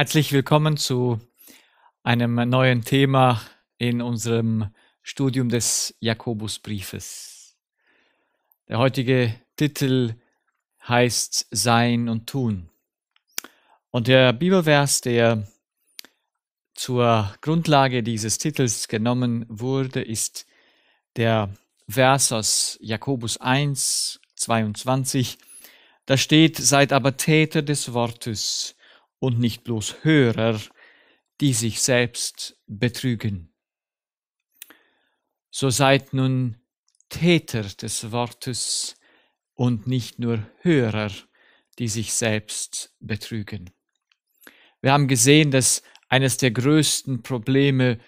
Herzlich willkommen zu einem neuen Thema in unserem Studium des Jakobusbriefes. Der heutige Titel heißt Sein und Tun. Und der Bibelvers, der zur Grundlage dieses Titels genommen wurde, ist der Vers aus Jakobus 1, 22. Da steht, seid aber Täter des Wortes, und nicht bloß Hörer, die sich selbst betrügen. So seid nun Täter des Wortes und nicht nur Hörer, die sich selbst betrügen. Wir haben gesehen, dass eines der größten Probleme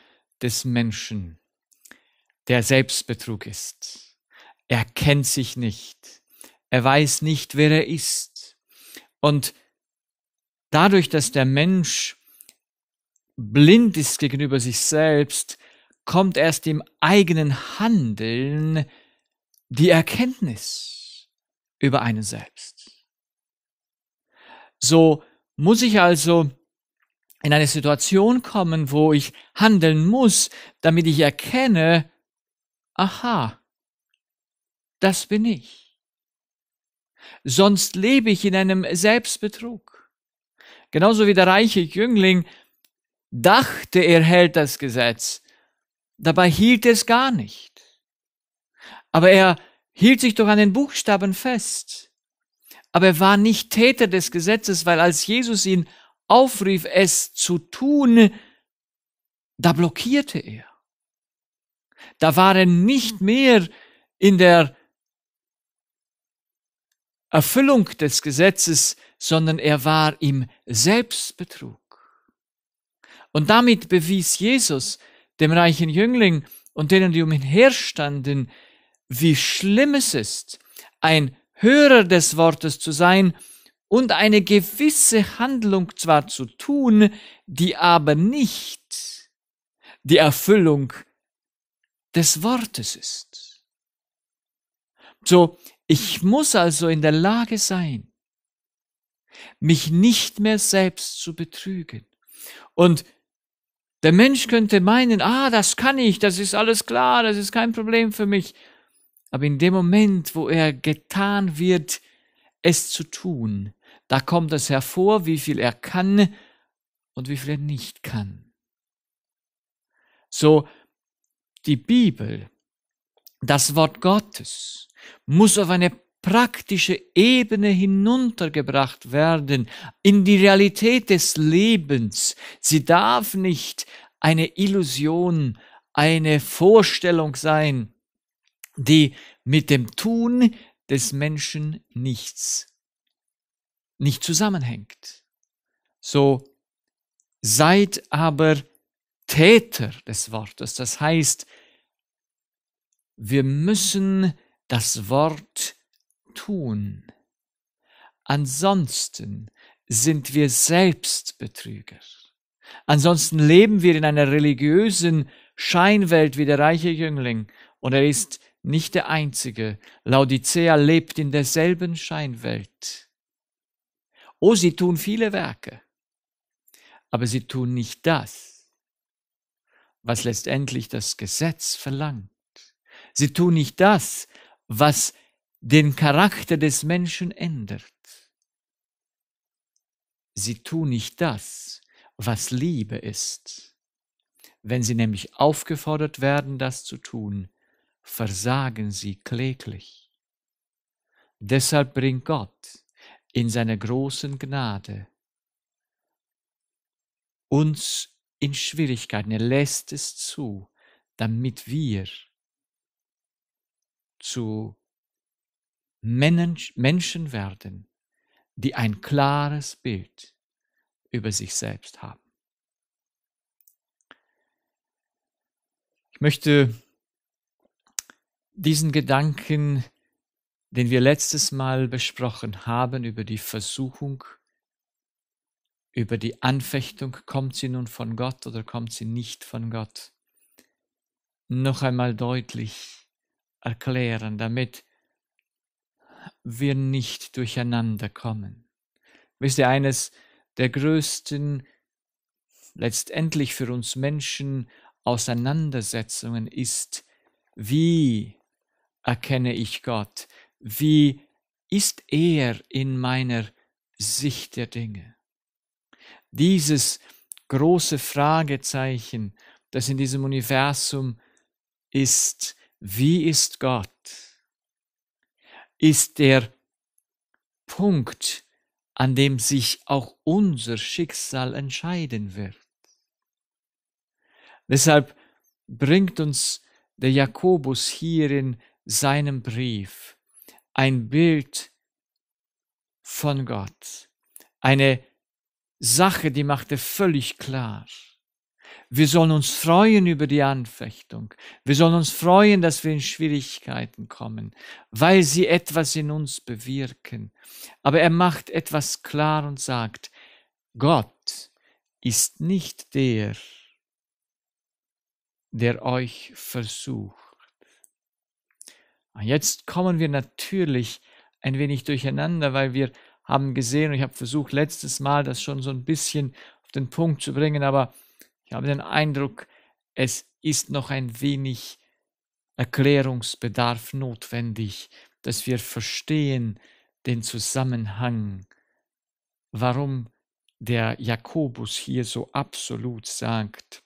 des Menschen der Selbstbetrug ist. Er kennt sich nicht. Er weiß nicht, wer er ist. Und Dadurch, dass der Mensch blind ist gegenüber sich selbst, kommt erst im eigenen Handeln die Erkenntnis über einen selbst. So muss ich also in eine Situation kommen, wo ich handeln muss, damit ich erkenne, aha, das bin ich. Sonst lebe ich in einem Selbstbetrug. Genauso wie der reiche Jüngling dachte, er hält das Gesetz. Dabei hielt es gar nicht. Aber er hielt sich doch an den Buchstaben fest. Aber er war nicht Täter des Gesetzes, weil als Jesus ihn aufrief, es zu tun, da blockierte er. Da war er nicht mehr in der Erfüllung des Gesetzes sondern er war im Selbstbetrug. Und damit bewies Jesus dem reichen Jüngling und denen, die um ihn herstanden, wie schlimm es ist, ein Hörer des Wortes zu sein und eine gewisse Handlung zwar zu tun, die aber nicht die Erfüllung des Wortes ist. So, ich muss also in der Lage sein, mich nicht mehr selbst zu betrügen. Und der Mensch könnte meinen, ah, das kann ich, das ist alles klar, das ist kein Problem für mich. Aber in dem Moment, wo er getan wird, es zu tun, da kommt es hervor, wie viel er kann und wie viel er nicht kann. So, die Bibel, das Wort Gottes, muss auf eine praktische Ebene hinuntergebracht werden, in die Realität des Lebens. Sie darf nicht eine Illusion, eine Vorstellung sein, die mit dem Tun des Menschen nichts, nicht zusammenhängt. So seid aber Täter des Wortes. Das heißt, wir müssen das Wort tun. Ansonsten sind wir selbst Betrüger. Ansonsten leben wir in einer religiösen Scheinwelt wie der reiche Jüngling. Und er ist nicht der Einzige. Laodicea lebt in derselben Scheinwelt. Oh, sie tun viele Werke, aber sie tun nicht das, was letztendlich das Gesetz verlangt. Sie tun nicht das, was den Charakter des Menschen ändert. Sie tun nicht das, was Liebe ist. Wenn sie nämlich aufgefordert werden, das zu tun, versagen sie kläglich. Deshalb bringt Gott in seiner großen Gnade uns in Schwierigkeiten, er lässt es zu, damit wir zu Menschen werden, die ein klares Bild über sich selbst haben. Ich möchte diesen Gedanken, den wir letztes Mal besprochen haben, über die Versuchung, über die Anfechtung, kommt sie nun von Gott oder kommt sie nicht von Gott, noch einmal deutlich erklären, damit wir nicht durcheinander kommen. Wisst ihr, eines der größten, letztendlich für uns Menschen Auseinandersetzungen ist, wie erkenne ich Gott? Wie ist er in meiner Sicht der Dinge? Dieses große Fragezeichen, das in diesem Universum ist, wie ist Gott? ist der Punkt, an dem sich auch unser Schicksal entscheiden wird. Deshalb bringt uns der Jakobus hier in seinem Brief ein Bild von Gott, eine Sache, die macht er völlig klar. Wir sollen uns freuen über die Anfechtung. Wir sollen uns freuen, dass wir in Schwierigkeiten kommen, weil sie etwas in uns bewirken. Aber er macht etwas klar und sagt, Gott ist nicht der, der euch versucht. Und jetzt kommen wir natürlich ein wenig durcheinander, weil wir haben gesehen, und ich habe versucht, letztes Mal das schon so ein bisschen auf den Punkt zu bringen, aber ich habe den Eindruck, es ist noch ein wenig Erklärungsbedarf notwendig, dass wir verstehen den Zusammenhang, warum der Jakobus hier so absolut sagt,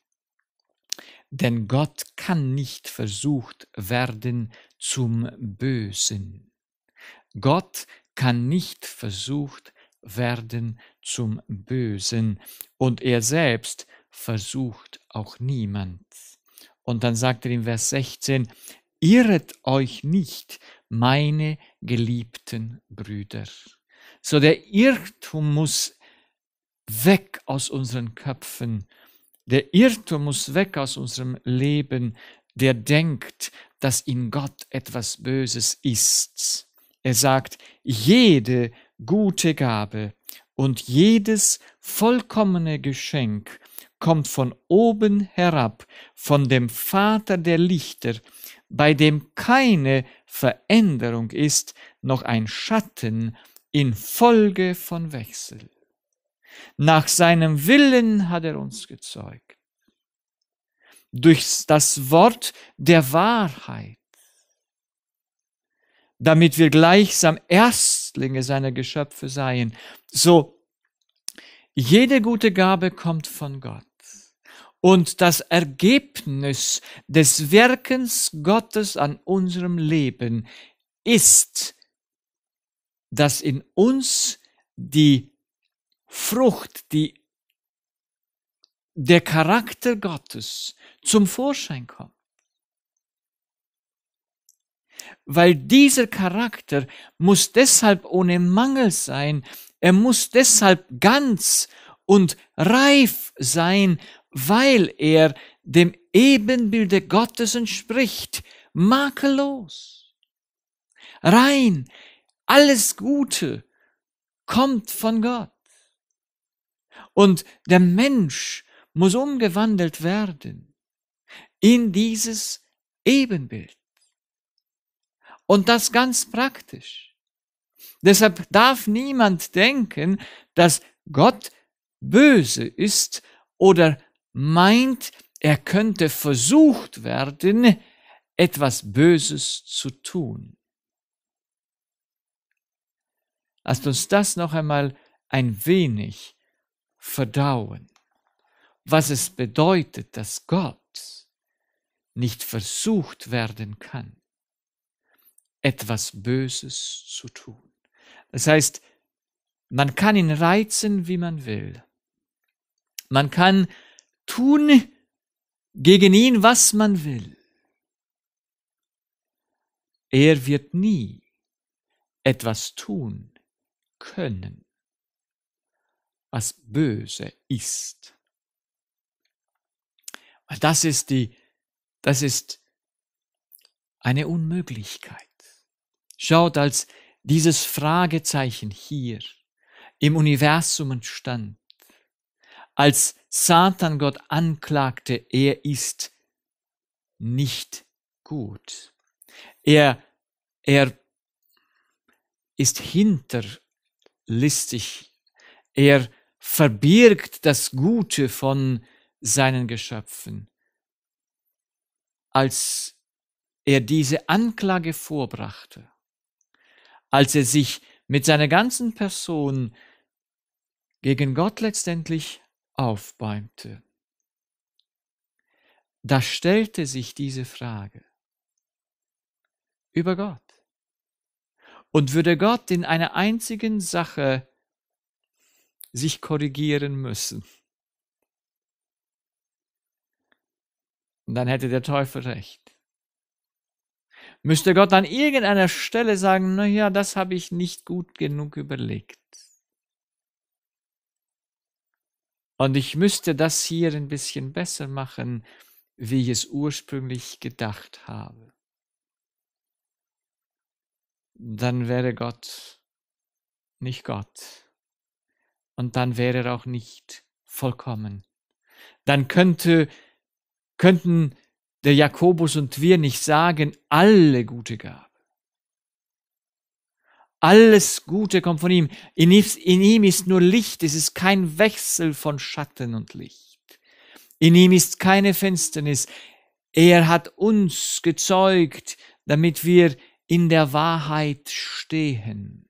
denn Gott kann nicht versucht werden zum Bösen. Gott kann nicht versucht werden zum Bösen, und er selbst versucht auch niemand. Und dann sagt er im Vers 16, irret euch nicht, meine geliebten Brüder. So der Irrtum muss weg aus unseren Köpfen. Der Irrtum muss weg aus unserem Leben, der denkt, dass in Gott etwas Böses ist. Er sagt, jede gute Gabe und jedes vollkommene Geschenk kommt von oben herab, von dem Vater der Lichter, bei dem keine Veränderung ist, noch ein Schatten in Folge von Wechsel. Nach seinem Willen hat er uns gezeugt. Durch das Wort der Wahrheit, damit wir gleichsam Erstlinge seiner Geschöpfe seien. So, jede gute Gabe kommt von Gott und das Ergebnis des Wirkens Gottes an unserem Leben ist, dass in uns die Frucht, die der Charakter Gottes zum Vorschein kommt. Weil dieser Charakter muss deshalb ohne Mangel sein, er muss deshalb ganz und reif sein, weil er dem Ebenbilde Gottes entspricht, makellos, rein, alles Gute kommt von Gott. Und der Mensch muss umgewandelt werden in dieses Ebenbild. Und das ganz praktisch. Deshalb darf niemand denken, dass Gott böse ist oder meint, er könnte versucht werden, etwas Böses zu tun. Lasst uns das noch einmal ein wenig verdauen, was es bedeutet, dass Gott nicht versucht werden kann, etwas Böses zu tun. Das heißt, man kann ihn reizen, wie man will. Man kann tun gegen ihn, was man will. Er wird nie etwas tun können, was böse ist. Weil das ist die, das ist eine Unmöglichkeit. Schaut, als dieses Fragezeichen hier im Universum entstand, als Satan Gott anklagte, er ist nicht gut. Er, er ist hinterlistig. Er verbirgt das Gute von seinen Geschöpfen. Als er diese Anklage vorbrachte, als er sich mit seiner ganzen Person gegen Gott letztendlich aufbäumte. Da stellte sich diese Frage über Gott. Und würde Gott in einer einzigen Sache sich korrigieren müssen, dann hätte der Teufel recht. Müsste Gott an irgendeiner Stelle sagen, naja, das habe ich nicht gut genug überlegt. Und ich müsste das hier ein bisschen besser machen, wie ich es ursprünglich gedacht habe. Dann wäre Gott nicht Gott. Und dann wäre er auch nicht vollkommen. Dann könnte, könnten der Jakobus und wir nicht sagen, alle gute Gaben alles Gute kommt von ihm. In ihm, ist nur Licht, es ist kein Wechsel von Schatten und Licht. In ihm ist keine Finsternis. Er hat uns gezeugt, damit wir in der Wahrheit stehen.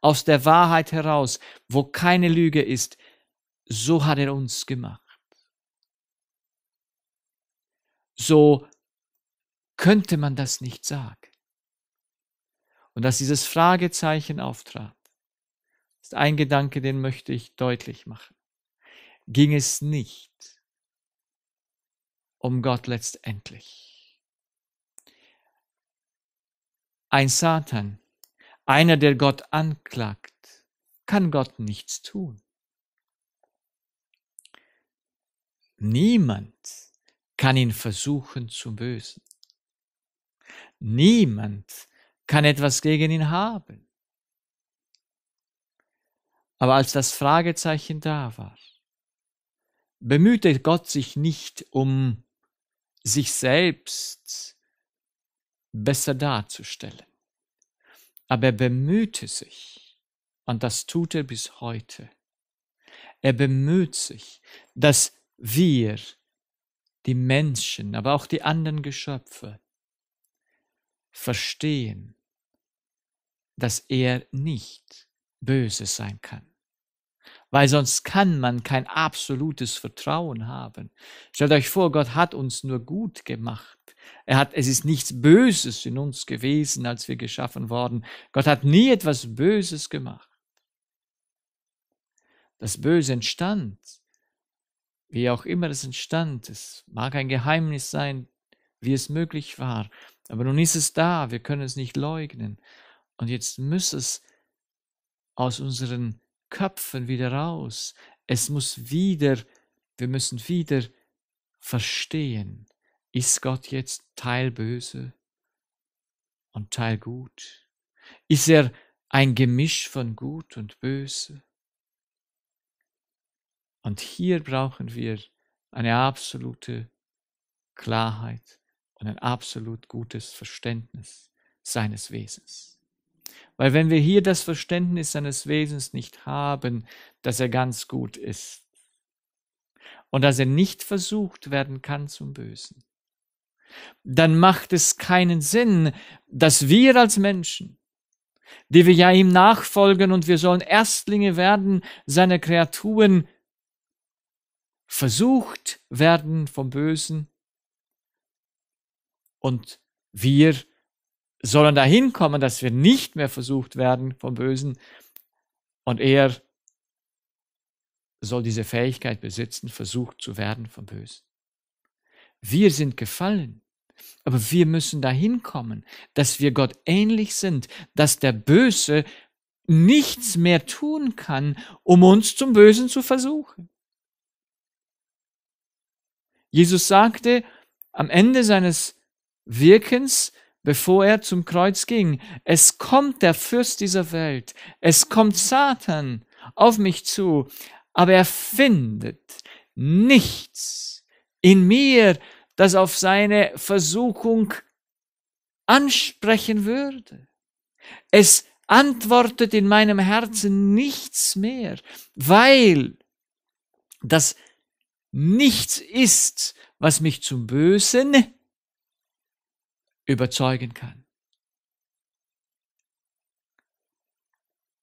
Aus der Wahrheit heraus, wo keine Lüge ist, so hat er uns gemacht. So könnte man das nicht sagen und dass dieses Fragezeichen auftrat. ist ein Gedanke, den möchte ich deutlich machen. Ging es nicht um Gott letztendlich? Ein Satan, einer, der Gott anklagt, kann Gott nichts tun. Niemand kann ihn versuchen zu Bösen. Niemand kann etwas gegen ihn haben. Aber als das Fragezeichen da war, bemühte Gott sich nicht um sich selbst besser darzustellen. Aber er bemühte sich, und das tut er bis heute. Er bemüht sich, dass wir, die Menschen, aber auch die anderen Geschöpfe, verstehen, dass er nicht böse sein kann. Weil sonst kann man kein absolutes Vertrauen haben. Stellt euch vor, Gott hat uns nur gut gemacht. Er hat, es ist nichts Böses in uns gewesen, als wir geschaffen worden. Gott hat nie etwas Böses gemacht. Das Böse entstand, wie auch immer es entstand. Es mag ein Geheimnis sein, wie es möglich war. Aber nun ist es da, wir können es nicht leugnen. Und jetzt muss es aus unseren Köpfen wieder raus. Es muss wieder, wir müssen wieder verstehen, ist Gott jetzt Teil böse und Teil gut? Ist er ein Gemisch von gut und böse? Und hier brauchen wir eine absolute Klarheit und ein absolut gutes Verständnis seines Wesens. Weil wenn wir hier das Verständnis seines Wesens nicht haben, dass er ganz gut ist und dass er nicht versucht werden kann zum Bösen, dann macht es keinen Sinn, dass wir als Menschen, die wir ja ihm nachfolgen und wir sollen Erstlinge werden, seine Kreaturen versucht werden vom Bösen und wir sollen dahin kommen, dass wir nicht mehr versucht werden vom Bösen. Und er soll diese Fähigkeit besitzen, versucht zu werden vom Bösen. Wir sind gefallen, aber wir müssen dahin kommen, dass wir Gott ähnlich sind, dass der Böse nichts mehr tun kann, um uns zum Bösen zu versuchen. Jesus sagte am Ende seines Wirkens, bevor er zum Kreuz ging. Es kommt der Fürst dieser Welt, es kommt Satan auf mich zu, aber er findet nichts in mir, das auf seine Versuchung ansprechen würde. Es antwortet in meinem Herzen nichts mehr, weil das nichts ist, was mich zum Bösen überzeugen kann.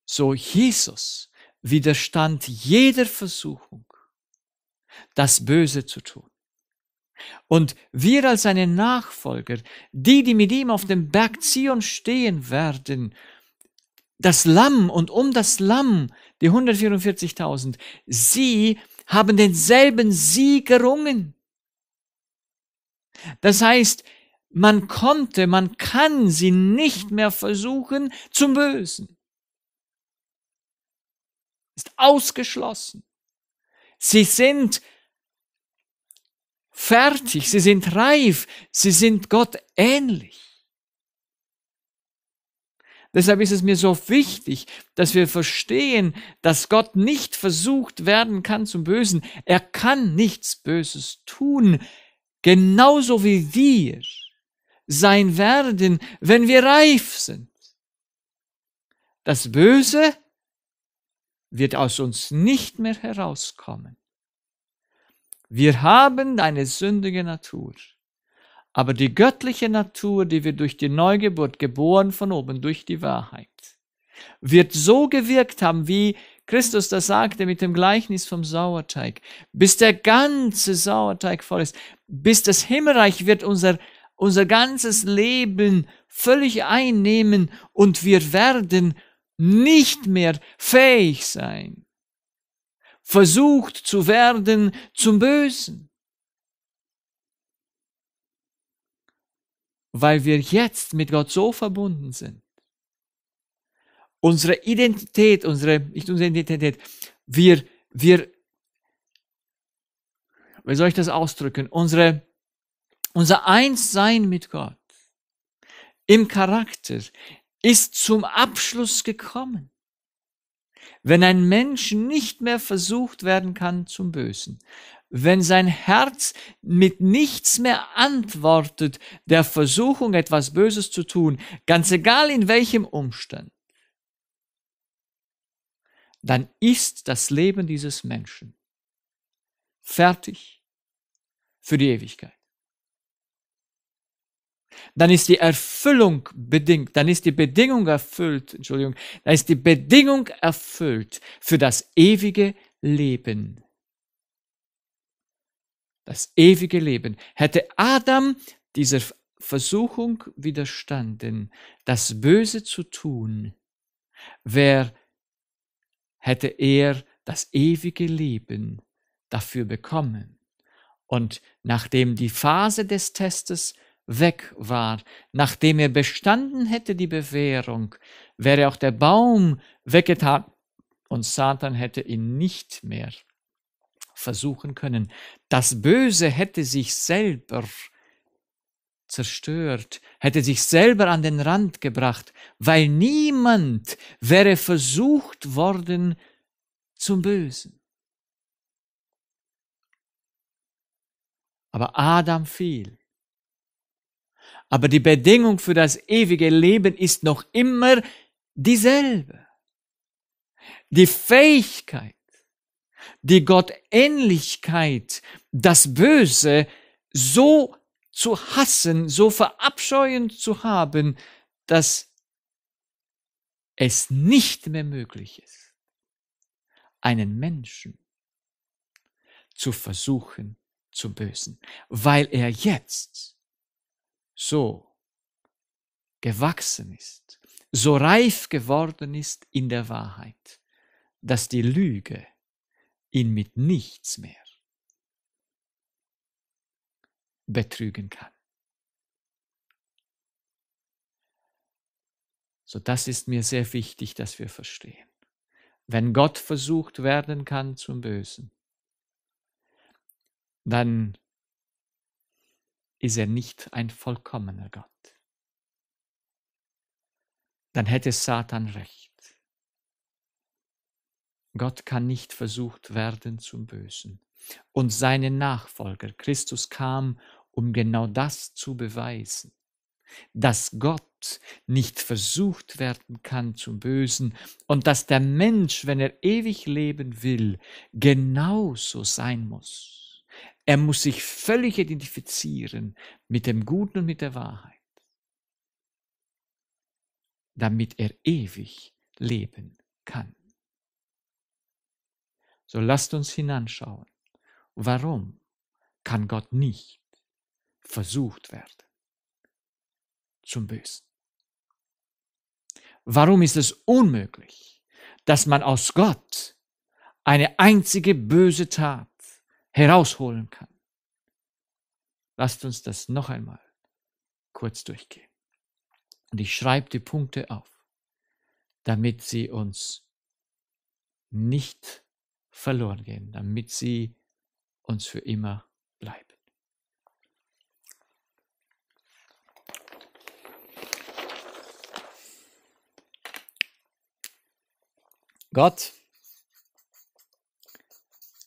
So Jesus widerstand jeder Versuchung, das Böse zu tun. Und wir als seine Nachfolger, die, die mit ihm auf dem Berg Zion stehen werden, das Lamm und um das Lamm, die 144.000, sie haben denselben Sieg errungen. Das heißt, man konnte, man kann sie nicht mehr versuchen zum Bösen. Ist ausgeschlossen. Sie sind fertig, sie sind reif, sie sind Gott ähnlich. Deshalb ist es mir so wichtig, dass wir verstehen, dass Gott nicht versucht werden kann zum Bösen. Er kann nichts Böses tun, genauso wie wir sein werden, wenn wir reif sind. Das Böse wird aus uns nicht mehr herauskommen. Wir haben deine sündige Natur, aber die göttliche Natur, die wir durch die Neugeburt geboren von oben, durch die Wahrheit, wird so gewirkt haben, wie Christus das sagte mit dem Gleichnis vom Sauerteig, bis der ganze Sauerteig voll ist, bis das Himmelreich wird unser unser ganzes Leben völlig einnehmen und wir werden nicht mehr fähig sein, versucht zu werden zum Bösen, weil wir jetzt mit Gott so verbunden sind. Unsere Identität, unsere, nicht unsere Identität, wir, wir, wie soll ich das ausdrücken? Unsere unser Einssein mit Gott im Charakter ist zum Abschluss gekommen. Wenn ein Mensch nicht mehr versucht werden kann zum Bösen, wenn sein Herz mit nichts mehr antwortet der Versuchung, etwas Böses zu tun, ganz egal in welchem Umstand, dann ist das Leben dieses Menschen fertig für die Ewigkeit dann ist die Erfüllung bedingt, dann ist die Bedingung erfüllt, Entschuldigung, dann ist die Bedingung erfüllt für das ewige Leben. Das ewige Leben. Hätte Adam dieser Versuchung widerstanden, das Böse zu tun, wer hätte er das ewige Leben dafür bekommen. Und nachdem die Phase des Testes weg war. Nachdem er bestanden hätte die Bewährung, wäre auch der Baum weggetan und Satan hätte ihn nicht mehr versuchen können. Das Böse hätte sich selber zerstört, hätte sich selber an den Rand gebracht, weil niemand wäre versucht worden zum Bösen. Aber Adam fiel aber die Bedingung für das ewige Leben ist noch immer dieselbe. Die Fähigkeit, die Gottähnlichkeit, das Böse so zu hassen, so verabscheuend zu haben, dass es nicht mehr möglich ist, einen Menschen zu versuchen zu Bösen, weil er jetzt so gewachsen ist, so reif geworden ist in der Wahrheit, dass die Lüge ihn mit nichts mehr betrügen kann. So das ist mir sehr wichtig, dass wir verstehen. Wenn Gott versucht werden kann zum Bösen, dann ist er nicht ein vollkommener Gott. Dann hätte Satan recht. Gott kann nicht versucht werden zum Bösen. Und seine Nachfolger, Christus kam, um genau das zu beweisen, dass Gott nicht versucht werden kann zum Bösen und dass der Mensch, wenn er ewig leben will, genauso sein muss. Er muss sich völlig identifizieren mit dem Guten und mit der Wahrheit, damit er ewig leben kann. So lasst uns hinanschauen. Warum kann Gott nicht versucht werden zum Bösen? Warum ist es unmöglich, dass man aus Gott eine einzige böse Tat herausholen kann. Lasst uns das noch einmal kurz durchgehen. Und ich schreibe die Punkte auf, damit sie uns nicht verloren gehen, damit sie uns für immer bleiben. Gott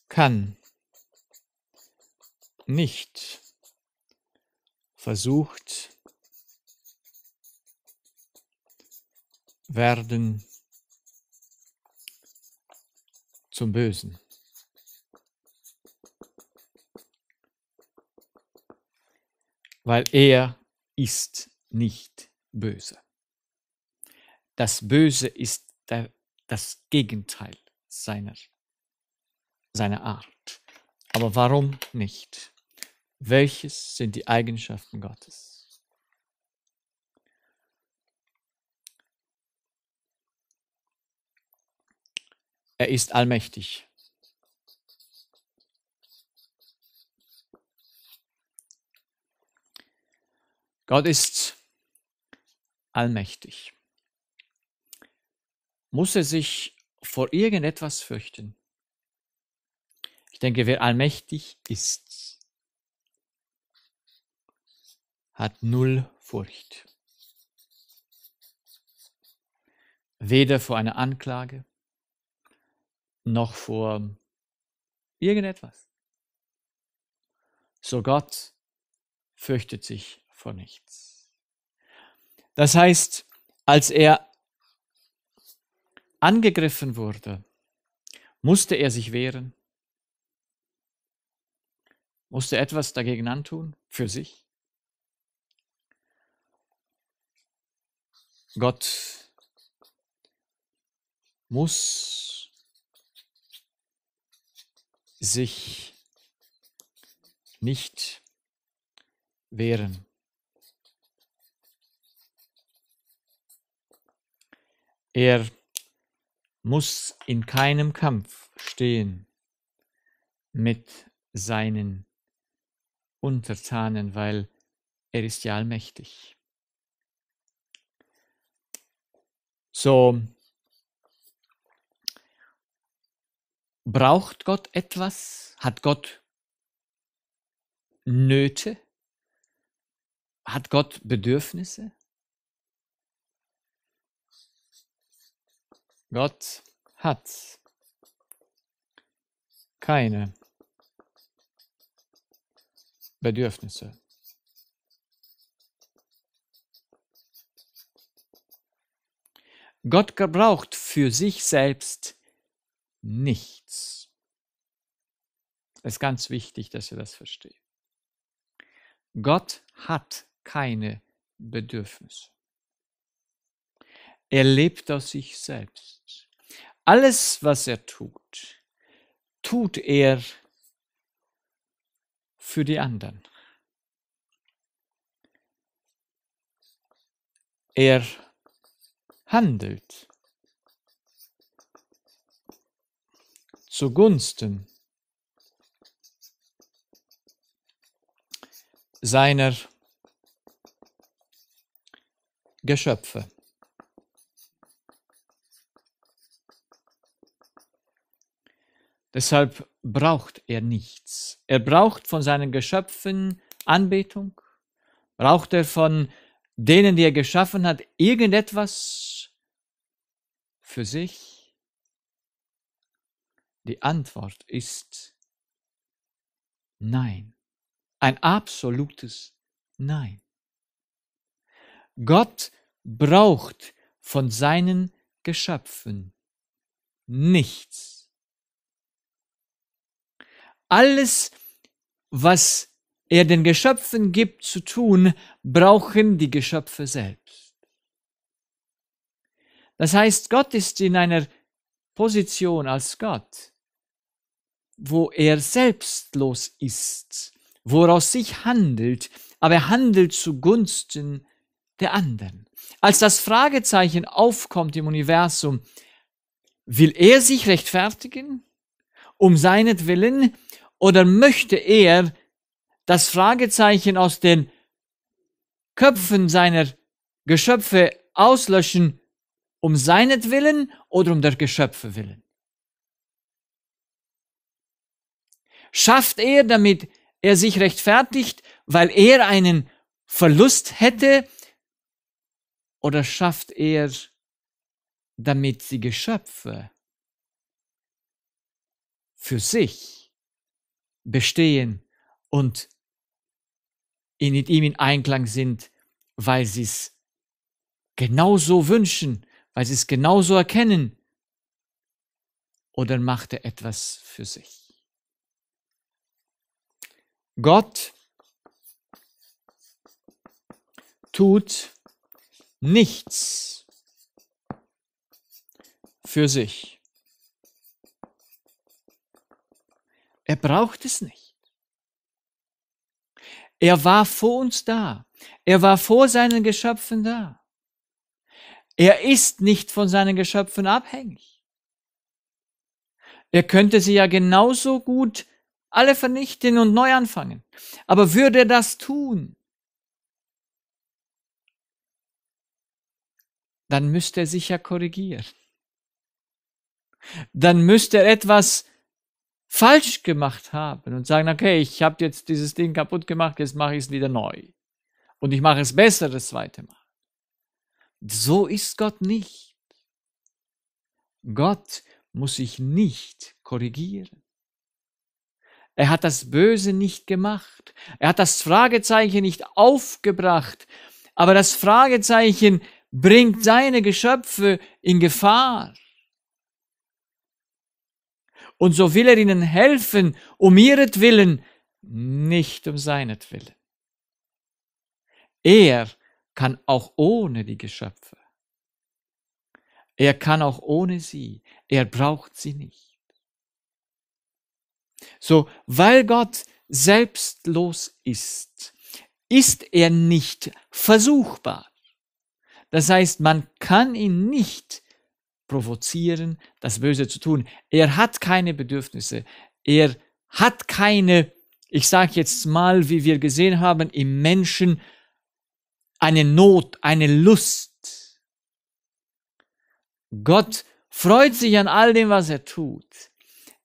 kann nicht versucht werden zum Bösen. Weil er ist nicht böse. Das Böse ist der, das Gegenteil seiner, seiner Art. Aber warum nicht? Welches sind die Eigenschaften Gottes? Er ist allmächtig. Gott ist allmächtig. Muss er sich vor irgendetwas fürchten? Ich denke, wer allmächtig ist, hat null Furcht. Weder vor einer Anklage noch vor irgendetwas. So Gott fürchtet sich vor nichts. Das heißt, als er angegriffen wurde, musste er sich wehren, musste etwas dagegen antun für sich. Gott muss sich nicht wehren. Er muss in keinem Kampf stehen mit seinen Untertanen, weil er ist ja allmächtig. So braucht Gott etwas? Hat Gott Nöte? Hat Gott Bedürfnisse? Gott hat keine Bedürfnisse. Gott gebraucht für sich selbst nichts. Es ist ganz wichtig, dass ihr das versteht. Gott hat keine Bedürfnisse. Er lebt aus sich selbst. Alles, was er tut, tut er für die anderen. Er handelt zugunsten seiner Geschöpfe. Deshalb braucht er nichts. Er braucht von seinen Geschöpfen Anbetung, braucht er von denen, die er geschaffen hat, irgendetwas, für sich? Die Antwort ist Nein. Ein absolutes Nein. Gott braucht von seinen Geschöpfen nichts. Alles, was er den Geschöpfen gibt zu tun, brauchen die Geschöpfe selbst. Das heißt, Gott ist in einer Position als Gott, wo er selbstlos ist, woraus sich handelt, aber er handelt zugunsten der anderen. Als das Fragezeichen aufkommt im Universum, will er sich rechtfertigen? Um seinetwillen? Oder möchte er das Fragezeichen aus den Köpfen seiner Geschöpfe auslöschen um seinetwillen oder um der Geschöpfe willen? Schafft er, damit er sich rechtfertigt, weil er einen Verlust hätte? Oder schafft er, damit die Geschöpfe für sich bestehen und in, mit ihm in Einklang sind, weil sie es genauso wünschen, weil sie es genauso erkennen. Oder macht er etwas für sich? Gott tut nichts für sich. Er braucht es nicht. Er war vor uns da. Er war vor seinen Geschöpfen da. Er ist nicht von seinen Geschöpfen abhängig. Er könnte sie ja genauso gut alle vernichten und neu anfangen. Aber würde er das tun, dann müsste er sich ja korrigieren. Dann müsste er etwas falsch gemacht haben und sagen, okay, ich habe jetzt dieses Ding kaputt gemacht, jetzt mache ich es wieder neu. Und ich mache es besser das zweite Mal. So ist Gott nicht. Gott muss sich nicht korrigieren. Er hat das Böse nicht gemacht. Er hat das Fragezeichen nicht aufgebracht. Aber das Fragezeichen bringt seine Geschöpfe in Gefahr. Und so will er ihnen helfen, um ihretwillen, nicht um seinetwillen. Er kann auch ohne die Geschöpfe. Er kann auch ohne sie. Er braucht sie nicht. So, weil Gott selbstlos ist, ist er nicht versuchbar. Das heißt, man kann ihn nicht provozieren, das Böse zu tun. Er hat keine Bedürfnisse. Er hat keine, ich sage jetzt mal, wie wir gesehen haben, im Menschen eine Not, eine Lust. Gott freut sich an all dem, was er tut,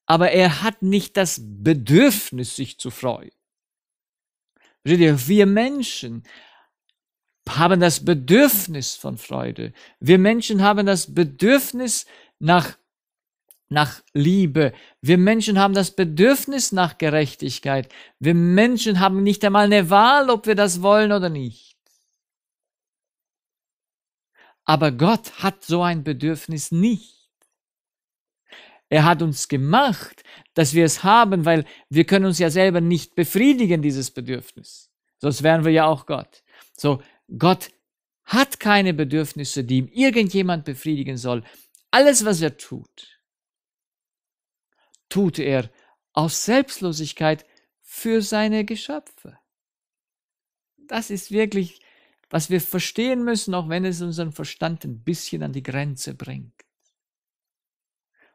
aber er hat nicht das Bedürfnis, sich zu freuen. Wir Menschen haben das Bedürfnis von Freude. Wir Menschen haben das Bedürfnis nach, nach Liebe. Wir Menschen haben das Bedürfnis nach Gerechtigkeit. Wir Menschen haben nicht einmal eine Wahl, ob wir das wollen oder nicht. Aber Gott hat so ein Bedürfnis nicht. Er hat uns gemacht, dass wir es haben, weil wir können uns ja selber nicht befriedigen, dieses Bedürfnis. Sonst wären wir ja auch Gott. So, Gott hat keine Bedürfnisse, die ihm irgendjemand befriedigen soll. Alles, was er tut, tut er aus Selbstlosigkeit für seine Geschöpfe. Das ist wirklich was wir verstehen müssen, auch wenn es unseren Verstand ein bisschen an die Grenze bringt.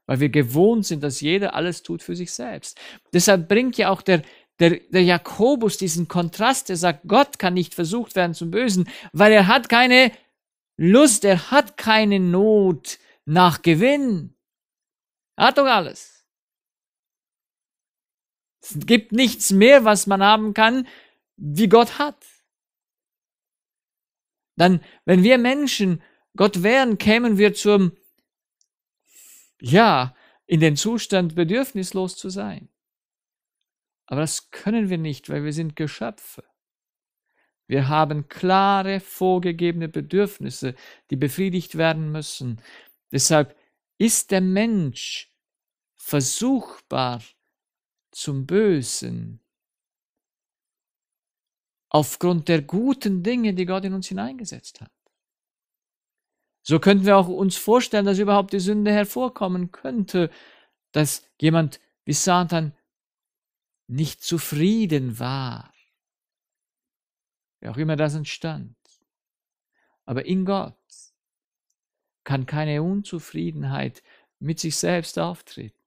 Weil wir gewohnt sind, dass jeder alles tut für sich selbst. Deshalb bringt ja auch der, der, der Jakobus diesen Kontrast, der sagt, Gott kann nicht versucht werden zum Bösen, weil er hat keine Lust, er hat keine Not nach Gewinn. Er hat doch alles. Es gibt nichts mehr, was man haben kann, wie Gott hat. Dann, wenn wir Menschen Gott wären, kämen wir zum, ja, in den Zustand, bedürfnislos zu sein. Aber das können wir nicht, weil wir sind Geschöpfe. Wir haben klare, vorgegebene Bedürfnisse, die befriedigt werden müssen. Deshalb ist der Mensch versuchbar zum Bösen, aufgrund der guten Dinge, die Gott in uns hineingesetzt hat. So könnten wir auch uns vorstellen, dass überhaupt die Sünde hervorkommen könnte, dass jemand wie Satan nicht zufrieden war, wie auch immer das entstand. Aber in Gott kann keine Unzufriedenheit mit sich selbst auftreten.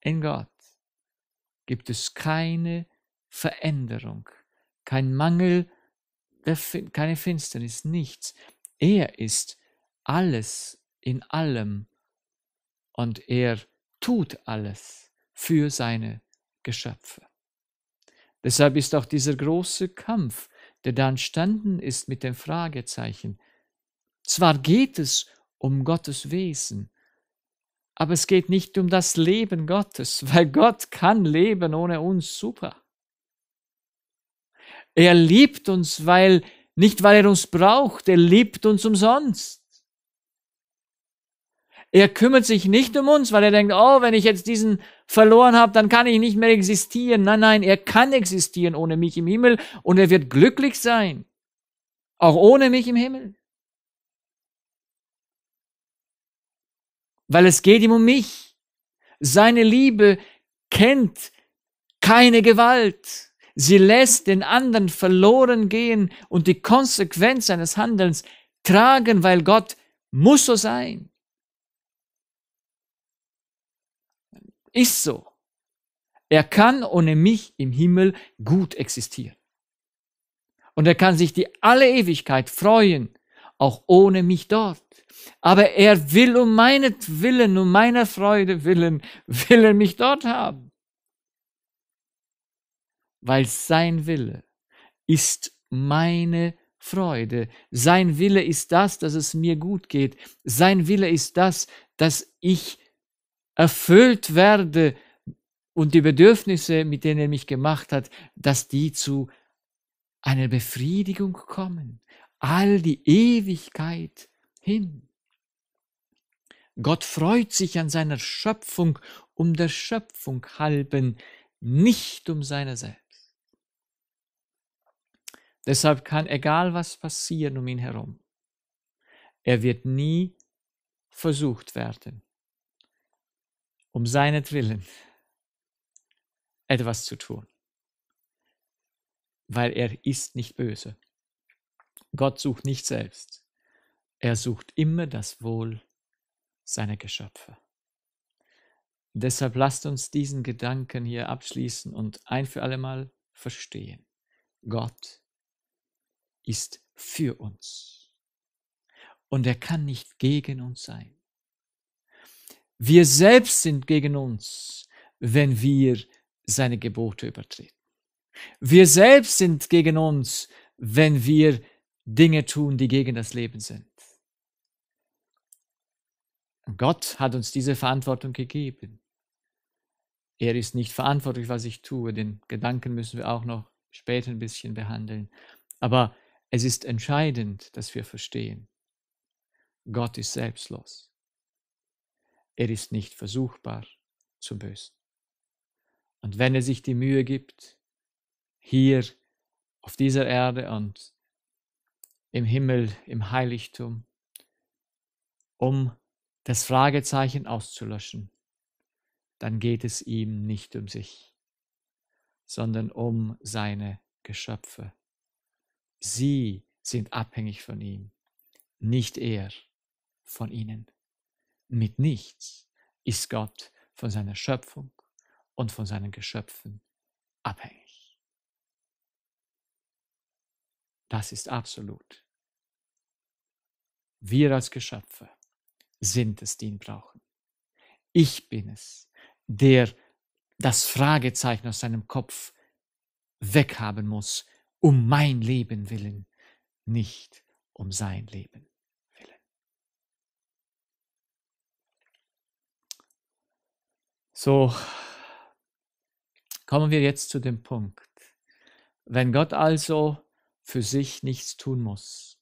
In Gott gibt es keine Veränderung kein Mangel, keine Finsternis, nichts. Er ist alles in allem und er tut alles für seine Geschöpfe. Deshalb ist auch dieser große Kampf, der da entstanden ist mit dem Fragezeichen. Zwar geht es um Gottes Wesen, aber es geht nicht um das Leben Gottes, weil Gott kann leben ohne uns super. Er liebt uns, weil nicht weil er uns braucht, er liebt uns umsonst. Er kümmert sich nicht um uns, weil er denkt, oh, wenn ich jetzt diesen verloren habe, dann kann ich nicht mehr existieren. Nein, nein, er kann existieren ohne mich im Himmel und er wird glücklich sein, auch ohne mich im Himmel. Weil es geht ihm um mich. Seine Liebe kennt keine Gewalt. Sie lässt den anderen verloren gehen und die Konsequenz seines Handelns tragen, weil Gott muss so sein. Ist so. Er kann ohne mich im Himmel gut existieren. Und er kann sich die alle Ewigkeit freuen, auch ohne mich dort. Aber er will um meinetwillen, um meiner Freude willen, will er mich dort haben weil sein Wille ist meine Freude. Sein Wille ist das, dass es mir gut geht. Sein Wille ist das, dass ich erfüllt werde und die Bedürfnisse, mit denen er mich gemacht hat, dass die zu einer Befriedigung kommen. All die Ewigkeit hin. Gott freut sich an seiner Schöpfung um der Schöpfung halben, nicht um seiner selbst. Deshalb kann egal was passieren um ihn herum, er wird nie versucht werden, um seinetwillen etwas zu tun, weil er ist nicht böse. Gott sucht nicht selbst, er sucht immer das Wohl seiner Geschöpfe. Deshalb lasst uns diesen Gedanken hier abschließen und ein für alle Mal verstehen. Gott ist ist für uns. Und er kann nicht gegen uns sein. Wir selbst sind gegen uns, wenn wir seine Gebote übertreten. Wir selbst sind gegen uns, wenn wir Dinge tun, die gegen das Leben sind. Gott hat uns diese Verantwortung gegeben. Er ist nicht verantwortlich, was ich tue. Den Gedanken müssen wir auch noch später ein bisschen behandeln. Aber es ist entscheidend, dass wir verstehen, Gott ist selbstlos. Er ist nicht versuchbar zum Bösen. Und wenn er sich die Mühe gibt, hier auf dieser Erde und im Himmel, im Heiligtum, um das Fragezeichen auszulöschen, dann geht es ihm nicht um sich, sondern um seine Geschöpfe, Sie sind abhängig von ihm, nicht er von ihnen. Mit nichts ist Gott von seiner Schöpfung und von seinen Geschöpfen abhängig. Das ist absolut. Wir als Geschöpfe sind es, die ihn brauchen. Ich bin es, der das Fragezeichen aus seinem Kopf weghaben muss, um mein Leben willen, nicht um sein Leben willen. So kommen wir jetzt zu dem Punkt. Wenn Gott also für sich nichts tun muss,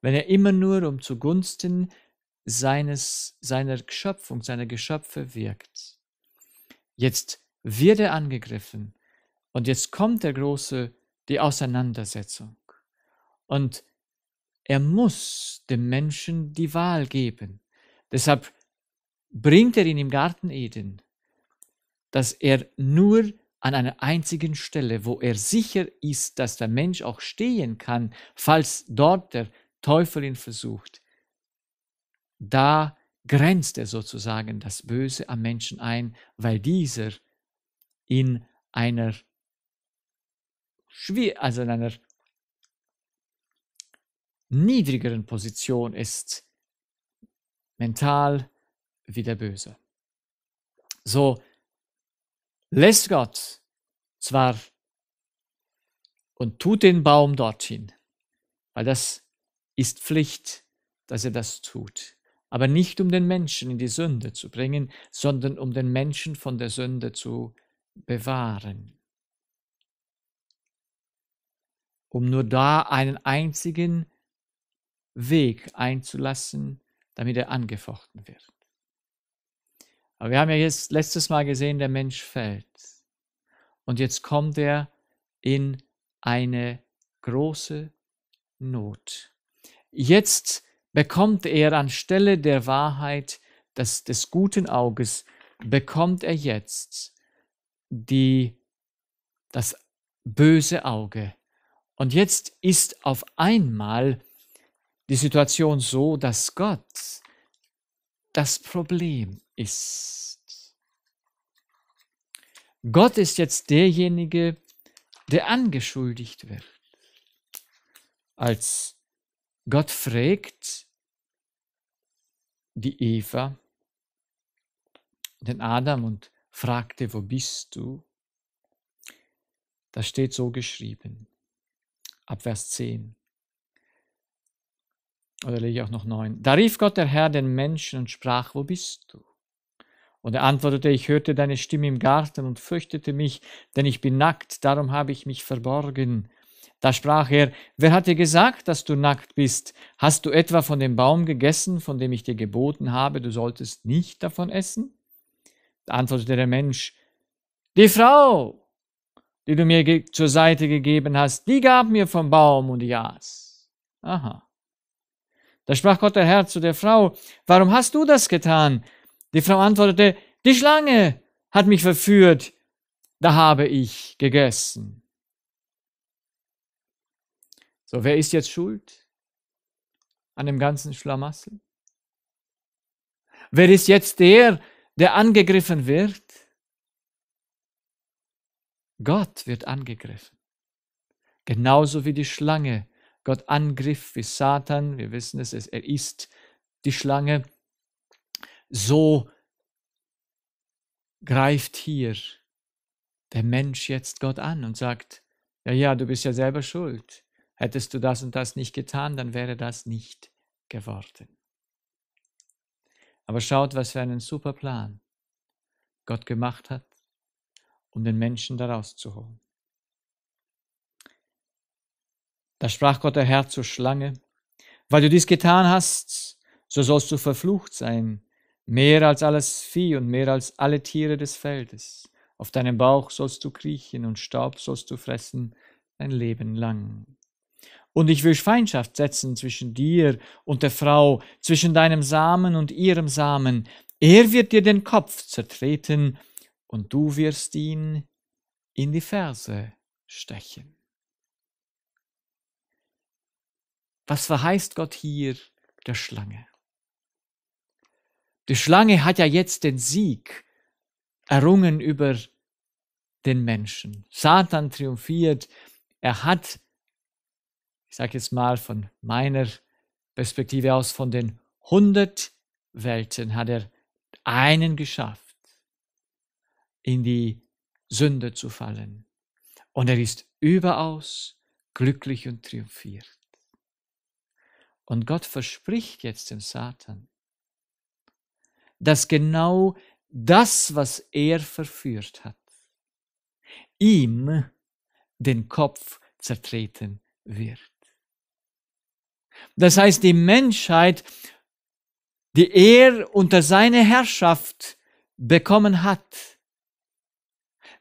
wenn er immer nur um zugunsten seines, seiner Schöpfung, seiner Geschöpfe wirkt, jetzt wird er angegriffen und jetzt kommt der große die Auseinandersetzung. Und er muss dem Menschen die Wahl geben. Deshalb bringt er ihn im Garten Eden, dass er nur an einer einzigen Stelle, wo er sicher ist, dass der Mensch auch stehen kann, falls dort der Teufel ihn versucht, da grenzt er sozusagen das Böse am Menschen ein, weil dieser in einer schwierig, also in einer niedrigeren Position ist, mental wie der Böse. So lässt Gott zwar und tut den Baum dorthin, weil das ist Pflicht, dass er das tut, aber nicht um den Menschen in die Sünde zu bringen, sondern um den Menschen von der Sünde zu bewahren. um nur da einen einzigen Weg einzulassen, damit er angefochten wird. Aber wir haben ja jetzt letztes Mal gesehen, der Mensch fällt. Und jetzt kommt er in eine große Not. Jetzt bekommt er anstelle der Wahrheit des, des guten Auges, bekommt er jetzt die, das böse Auge, und jetzt ist auf einmal die Situation so, dass Gott das Problem ist. Gott ist jetzt derjenige, der angeschuldigt wird. Als Gott fragt die Eva, den Adam und fragte, wo bist du? Das steht so geschrieben ab Vers 10. Oder lege ich auch noch 9. Da rief Gott der Herr den Menschen und sprach, wo bist du? Und er antwortete, ich hörte deine Stimme im Garten und fürchtete mich, denn ich bin nackt, darum habe ich mich verborgen. Da sprach er, wer hat dir gesagt, dass du nackt bist? Hast du etwa von dem Baum gegessen, von dem ich dir geboten habe, du solltest nicht davon essen? Da antwortete der Mensch, die Frau, die du mir zur Seite gegeben hast, die gab mir vom Baum und ich aß. Aha. Da sprach Gott der Herr zu der Frau, warum hast du das getan? Die Frau antwortete, die Schlange hat mich verführt, da habe ich gegessen. So, wer ist jetzt schuld an dem ganzen Schlamassel? Wer ist jetzt der, der angegriffen wird? Gott wird angegriffen. Genauso wie die Schlange Gott angriff, wie Satan, wir wissen es, er ist die Schlange, so greift hier der Mensch jetzt Gott an und sagt, ja, ja, du bist ja selber schuld. Hättest du das und das nicht getan, dann wäre das nicht geworden. Aber schaut, was für einen super Plan Gott gemacht hat um den Menschen daraus zu holen. Da sprach Gott der Herr zur Schlange, weil du dies getan hast, so sollst du verflucht sein, mehr als alles Vieh und mehr als alle Tiere des Feldes. Auf deinem Bauch sollst du kriechen und Staub sollst du fressen dein Leben lang. Und ich will Feindschaft setzen zwischen dir und der Frau, zwischen deinem Samen und ihrem Samen. Er wird dir den Kopf zertreten und du wirst ihn in die Ferse stechen. Was verheißt Gott hier der Schlange? Die Schlange hat ja jetzt den Sieg errungen über den Menschen. Satan triumphiert. Er hat, ich sage jetzt mal von meiner Perspektive aus, von den 100 Welten hat er einen geschafft in die Sünde zu fallen. Und er ist überaus glücklich und triumphiert. Und Gott verspricht jetzt dem Satan, dass genau das, was er verführt hat, ihm den Kopf zertreten wird. Das heißt, die Menschheit, die er unter seine Herrschaft bekommen hat,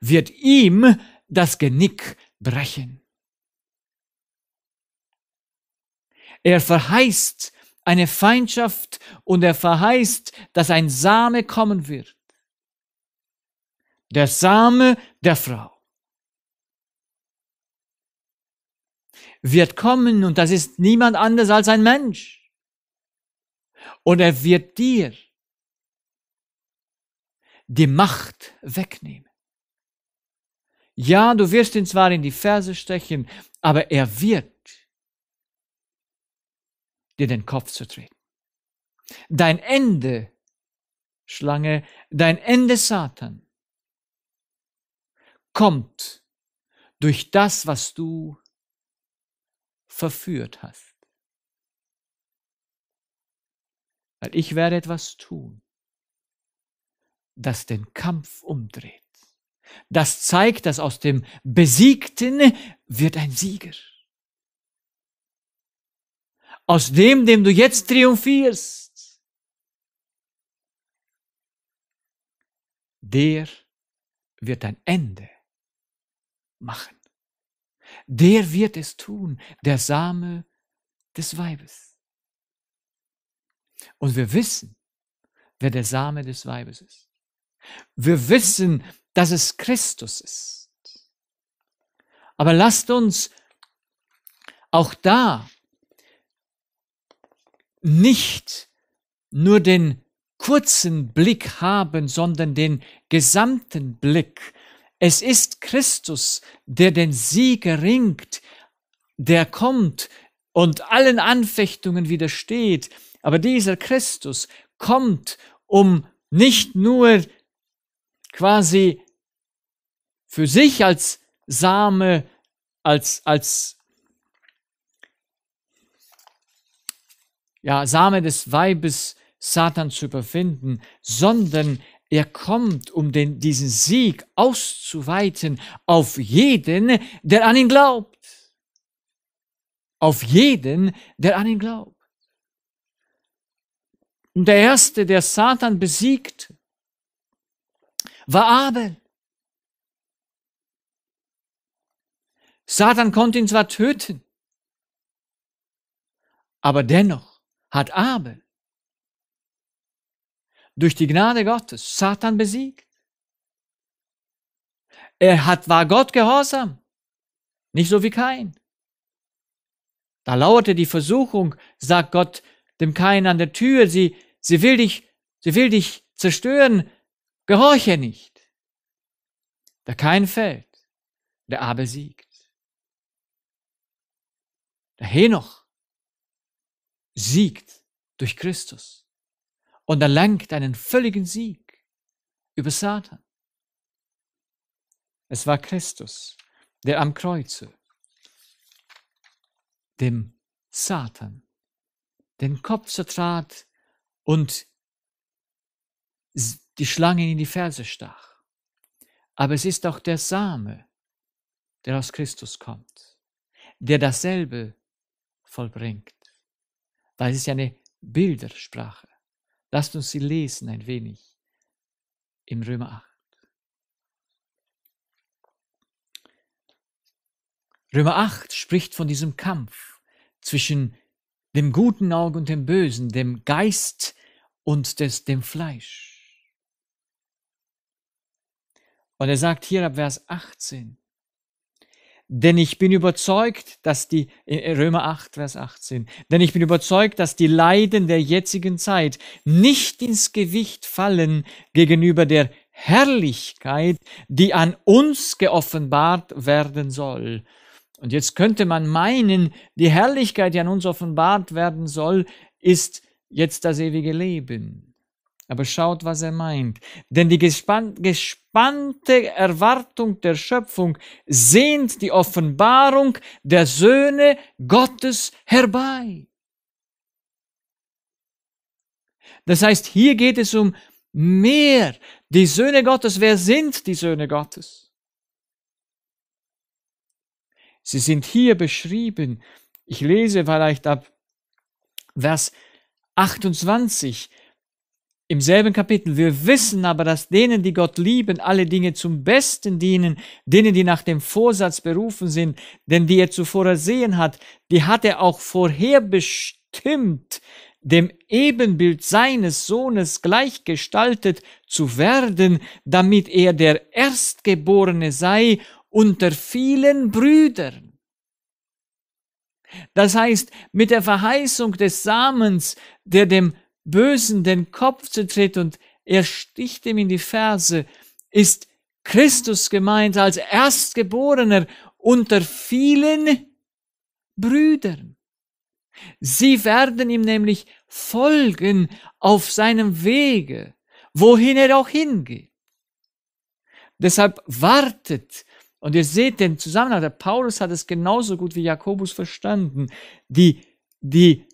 wird ihm das Genick brechen. Er verheißt eine Feindschaft und er verheißt, dass ein Same kommen wird. Der Same der Frau wird kommen und das ist niemand anders als ein Mensch. Und er wird dir die Macht wegnehmen. Ja, du wirst ihn zwar in die Ferse stechen, aber er wird dir den Kopf zertreten. Dein Ende, Schlange, dein Ende, Satan, kommt durch das, was du verführt hast. Weil ich werde etwas tun, das den Kampf umdreht. Das zeigt, dass aus dem Besiegten wird ein Sieger. Aus dem, dem du jetzt triumphierst, der wird ein Ende machen. Der wird es tun, der Same des Weibes. Und wir wissen, wer der Same des Weibes ist. Wir wissen, dass es Christus ist. Aber lasst uns auch da nicht nur den kurzen Blick haben, sondern den gesamten Blick. Es ist Christus, der den Sieg ringt, der kommt und allen Anfechtungen widersteht. Aber dieser Christus kommt, um nicht nur quasi für sich als Same, als, als ja, Same des Weibes Satan zu überwinden, sondern er kommt, um den, diesen Sieg auszuweiten auf jeden, der an ihn glaubt. Auf jeden, der an ihn glaubt. Und der Erste, der Satan besiegt, war Abel. Satan konnte ihn zwar töten, aber dennoch hat Abel durch die Gnade Gottes Satan besiegt. Er hat, war Gott gehorsam, nicht so wie Kain. Da lauerte die Versuchung, sagt Gott dem Kain an der Tür, sie, sie will dich, sie will dich zerstören, Gehorche nicht. Der Kein fällt, der Abel siegt. Der Henoch siegt durch Christus und erlangt einen völligen Sieg über Satan. Es war Christus, der am Kreuze dem Satan den Kopf zertrat und die Schlangen in die Ferse stach. Aber es ist auch der Same, der aus Christus kommt, der dasselbe vollbringt. Weil es ist ja eine Bildersprache. Lasst uns sie lesen ein wenig im Römer 8. Römer 8 spricht von diesem Kampf zwischen dem guten Auge und dem bösen, dem Geist und des, dem Fleisch. Und er sagt hier ab Vers 18, denn ich bin überzeugt, dass die, Römer 8, Vers 18, denn ich bin überzeugt, dass die Leiden der jetzigen Zeit nicht ins Gewicht fallen gegenüber der Herrlichkeit, die an uns geoffenbart werden soll. Und jetzt könnte man meinen, die Herrlichkeit, die an uns offenbart werden soll, ist jetzt das ewige Leben. Aber schaut, was er meint. Denn die gespann gespannte Erwartung der Schöpfung sehnt die Offenbarung der Söhne Gottes herbei. Das heißt, hier geht es um mehr. Die Söhne Gottes, wer sind die Söhne Gottes? Sie sind hier beschrieben. Ich lese vielleicht ab Vers 28. Im selben Kapitel, wir wissen aber, dass denen, die Gott lieben, alle Dinge zum Besten dienen, denen, die nach dem Vorsatz berufen sind, denn die er zuvor ersehen hat, die hat er auch vorher bestimmt, dem Ebenbild seines Sohnes gleichgestaltet zu werden, damit er der Erstgeborene sei unter vielen Brüdern. Das heißt, mit der Verheißung des Samens, der dem Bösen den Kopf zu zertritt und er sticht ihm in die Ferse, ist Christus gemeint als Erstgeborener unter vielen Brüdern. Sie werden ihm nämlich folgen auf seinem Wege, wohin er auch hingeht. Deshalb wartet, und ihr seht den Zusammenhang, der Paulus hat es genauso gut wie Jakobus verstanden, die, die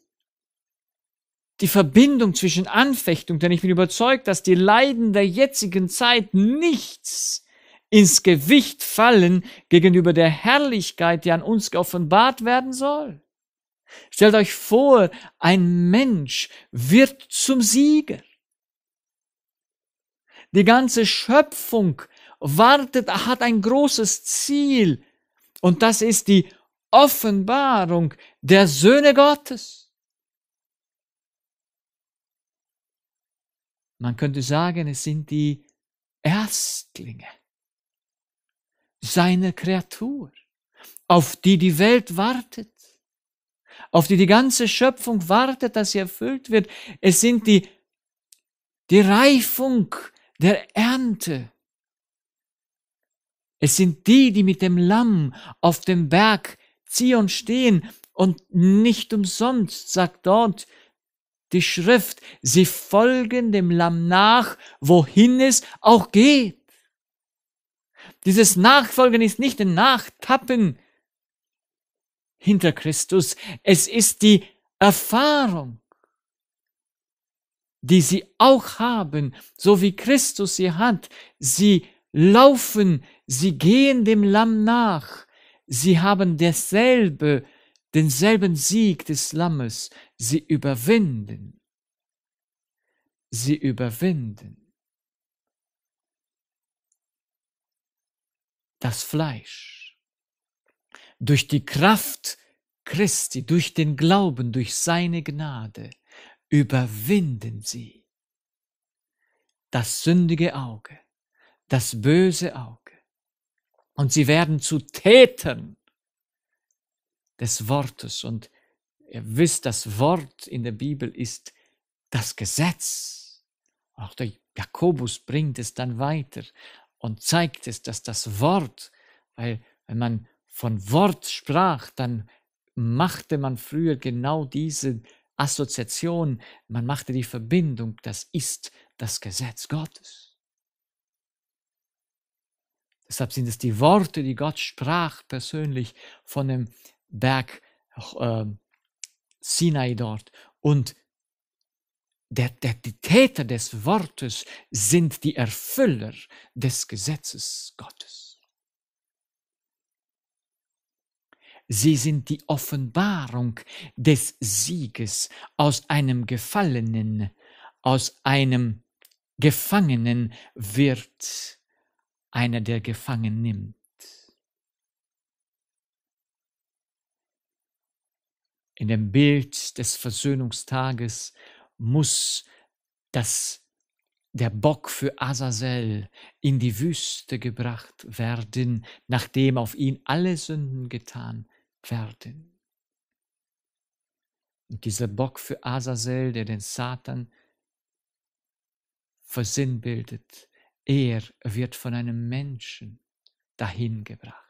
die Verbindung zwischen Anfechtung, denn ich bin überzeugt, dass die Leiden der jetzigen Zeit nichts ins Gewicht fallen gegenüber der Herrlichkeit, die an uns geoffenbart werden soll. Stellt euch vor, ein Mensch wird zum Sieger. Die ganze Schöpfung wartet, hat ein großes Ziel, und das ist die Offenbarung der Söhne Gottes. Man könnte sagen, es sind die Erstlinge seiner Kreatur, auf die die Welt wartet, auf die die ganze Schöpfung wartet, dass sie erfüllt wird. Es sind die, die Reifung der Ernte. Es sind die, die mit dem Lamm auf dem Berg ziehen und stehen und nicht umsonst sagt dort die Schrift, sie folgen dem Lamm nach, wohin es auch geht. Dieses Nachfolgen ist nicht ein Nachtappen hinter Christus, es ist die Erfahrung, die sie auch haben, so wie Christus sie hat. Sie laufen, sie gehen dem Lamm nach, sie haben dasselbe denselben Sieg des Lammes, sie überwinden. Sie überwinden das Fleisch durch die Kraft Christi, durch den Glauben, durch seine Gnade überwinden sie das sündige Auge, das böse Auge, und sie werden zu Tätern des Wortes. Und ihr wisst, das Wort in der Bibel ist das Gesetz. Auch der Jakobus bringt es dann weiter und zeigt es, dass das Wort, weil wenn man von Wort sprach, dann machte man früher genau diese Assoziation, man machte die Verbindung, das ist das Gesetz Gottes. Deshalb sind es die Worte, die Gott sprach persönlich von dem Berg äh, Sinai dort und der, der, die Täter des Wortes sind die Erfüller des Gesetzes Gottes. Sie sind die Offenbarung des Sieges aus einem Gefallenen, aus einem Gefangenen wird einer, der gefangen nimmt. In dem Bild des Versöhnungstages muss das der Bock für Azazel in die Wüste gebracht werden, nachdem auf ihn alle Sünden getan werden. Und dieser Bock für Azazel, der den Satan versinnbildet, er wird von einem Menschen dahin gebracht.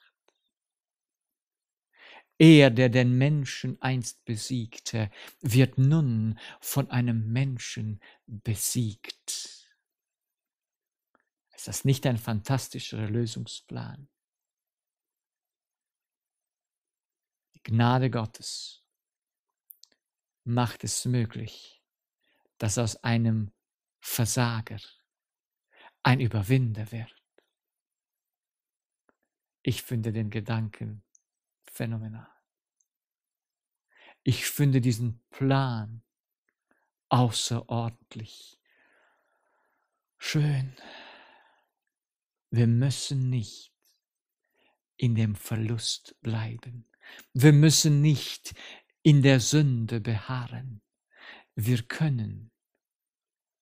Er, der den Menschen einst besiegte, wird nun von einem Menschen besiegt. Ist das nicht ein fantastischer Lösungsplan? Die Gnade Gottes macht es möglich, dass aus einem Versager ein Überwinder wird. Ich finde den Gedanken phänomenal. Ich finde diesen Plan außerordentlich schön. Wir müssen nicht in dem Verlust bleiben. Wir müssen nicht in der Sünde beharren. Wir können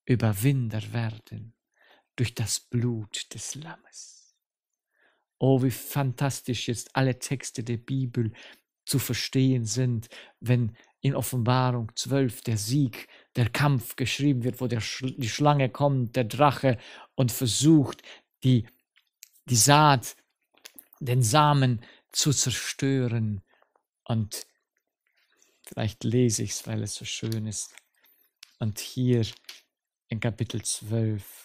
Überwinder werden durch das Blut des Lammes. Oh, wie fantastisch jetzt alle Texte der Bibel zu verstehen sind, wenn in Offenbarung 12 der Sieg, der Kampf geschrieben wird, wo der Sch die Schlange kommt, der Drache und versucht, die, die Saat, den Samen zu zerstören. Und vielleicht lese ich es, weil es so schön ist. Und hier in Kapitel 12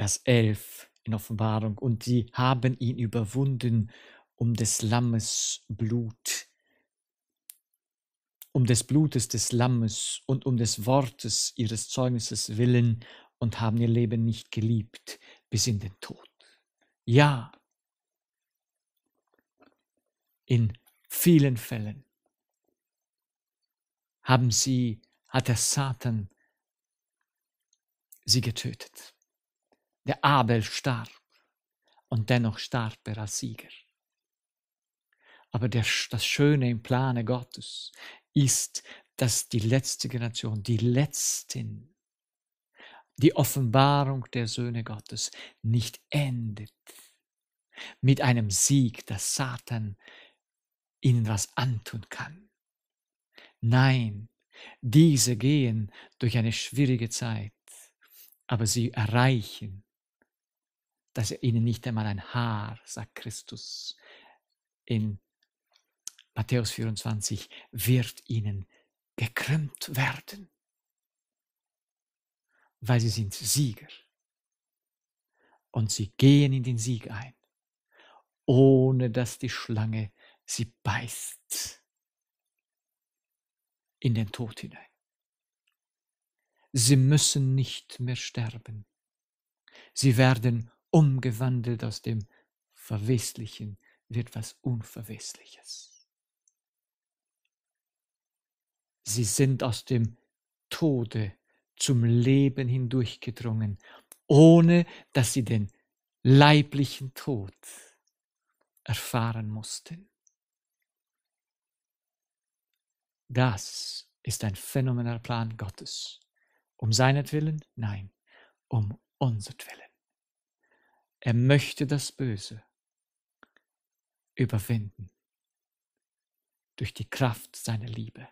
Vers 11 in Offenbarung. Und sie haben ihn überwunden um des Lammes Blut, um des Blutes des Lammes und um des Wortes ihres Zeugnisses willen und haben ihr Leben nicht geliebt bis in den Tod. Ja, in vielen Fällen haben sie, hat der Satan sie getötet. Der Abel starb und dennoch starb er als Sieger. Aber der, das Schöne im Plane Gottes ist, dass die letzte Generation, die Letzten, die Offenbarung der Söhne Gottes nicht endet mit einem Sieg, dass Satan ihnen was antun kann. Nein, diese gehen durch eine schwierige Zeit, aber sie erreichen dass er ihnen nicht einmal ein Haar, sagt Christus in Matthäus 24, wird ihnen gekrümmt werden, weil sie sind Sieger und sie gehen in den Sieg ein, ohne dass die Schlange sie beißt in den Tod hinein. Sie müssen nicht mehr sterben. Sie werden umgewandelt aus dem Verweslichen wird was Unverwesliches. Sie sind aus dem Tode zum Leben hindurchgedrungen, ohne dass sie den leiblichen Tod erfahren mussten. Das ist ein phänomenaler Plan Gottes. Um seinetwillen? Nein, um unsertwillen. Er möchte das Böse überwinden durch die Kraft seiner Liebe.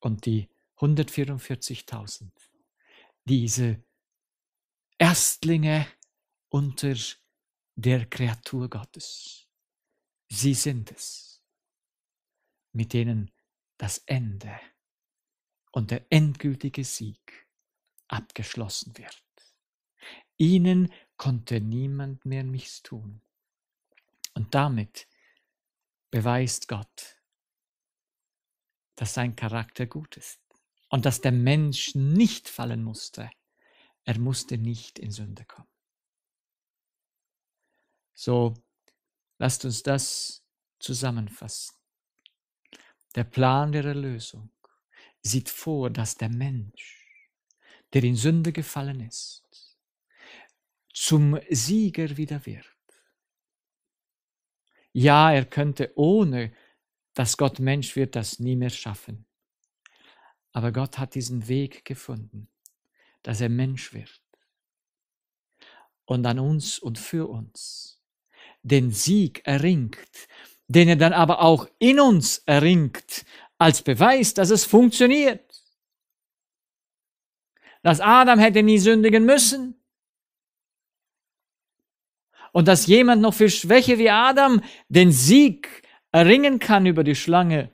Und die 144.000, diese Erstlinge unter der Kreatur Gottes, sie sind es, mit denen das Ende und der endgültige Sieg abgeschlossen wird. Ihnen konnte niemand mehr nichts tun. Und damit beweist Gott, dass sein Charakter gut ist und dass der Mensch nicht fallen musste. Er musste nicht in Sünde kommen. So, lasst uns das zusammenfassen. Der Plan der Erlösung sieht vor, dass der Mensch, der in Sünde gefallen ist, zum Sieger wieder wird. Ja, er könnte ohne, dass Gott Mensch wird, das nie mehr schaffen. Aber Gott hat diesen Weg gefunden, dass er Mensch wird und an uns und für uns den Sieg erringt, den er dann aber auch in uns erringt, als Beweis, dass es funktioniert. Dass Adam hätte nie sündigen müssen, und dass jemand noch für Schwäche wie Adam den Sieg erringen kann über die Schlange.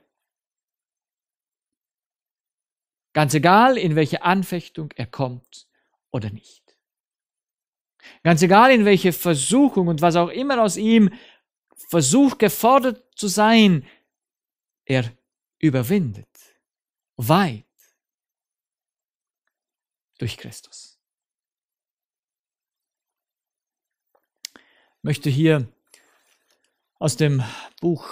Ganz egal, in welche Anfechtung er kommt oder nicht. Ganz egal, in welche Versuchung und was auch immer aus ihm versucht gefordert zu sein, er überwindet weit durch Christus. möchte hier aus dem Buch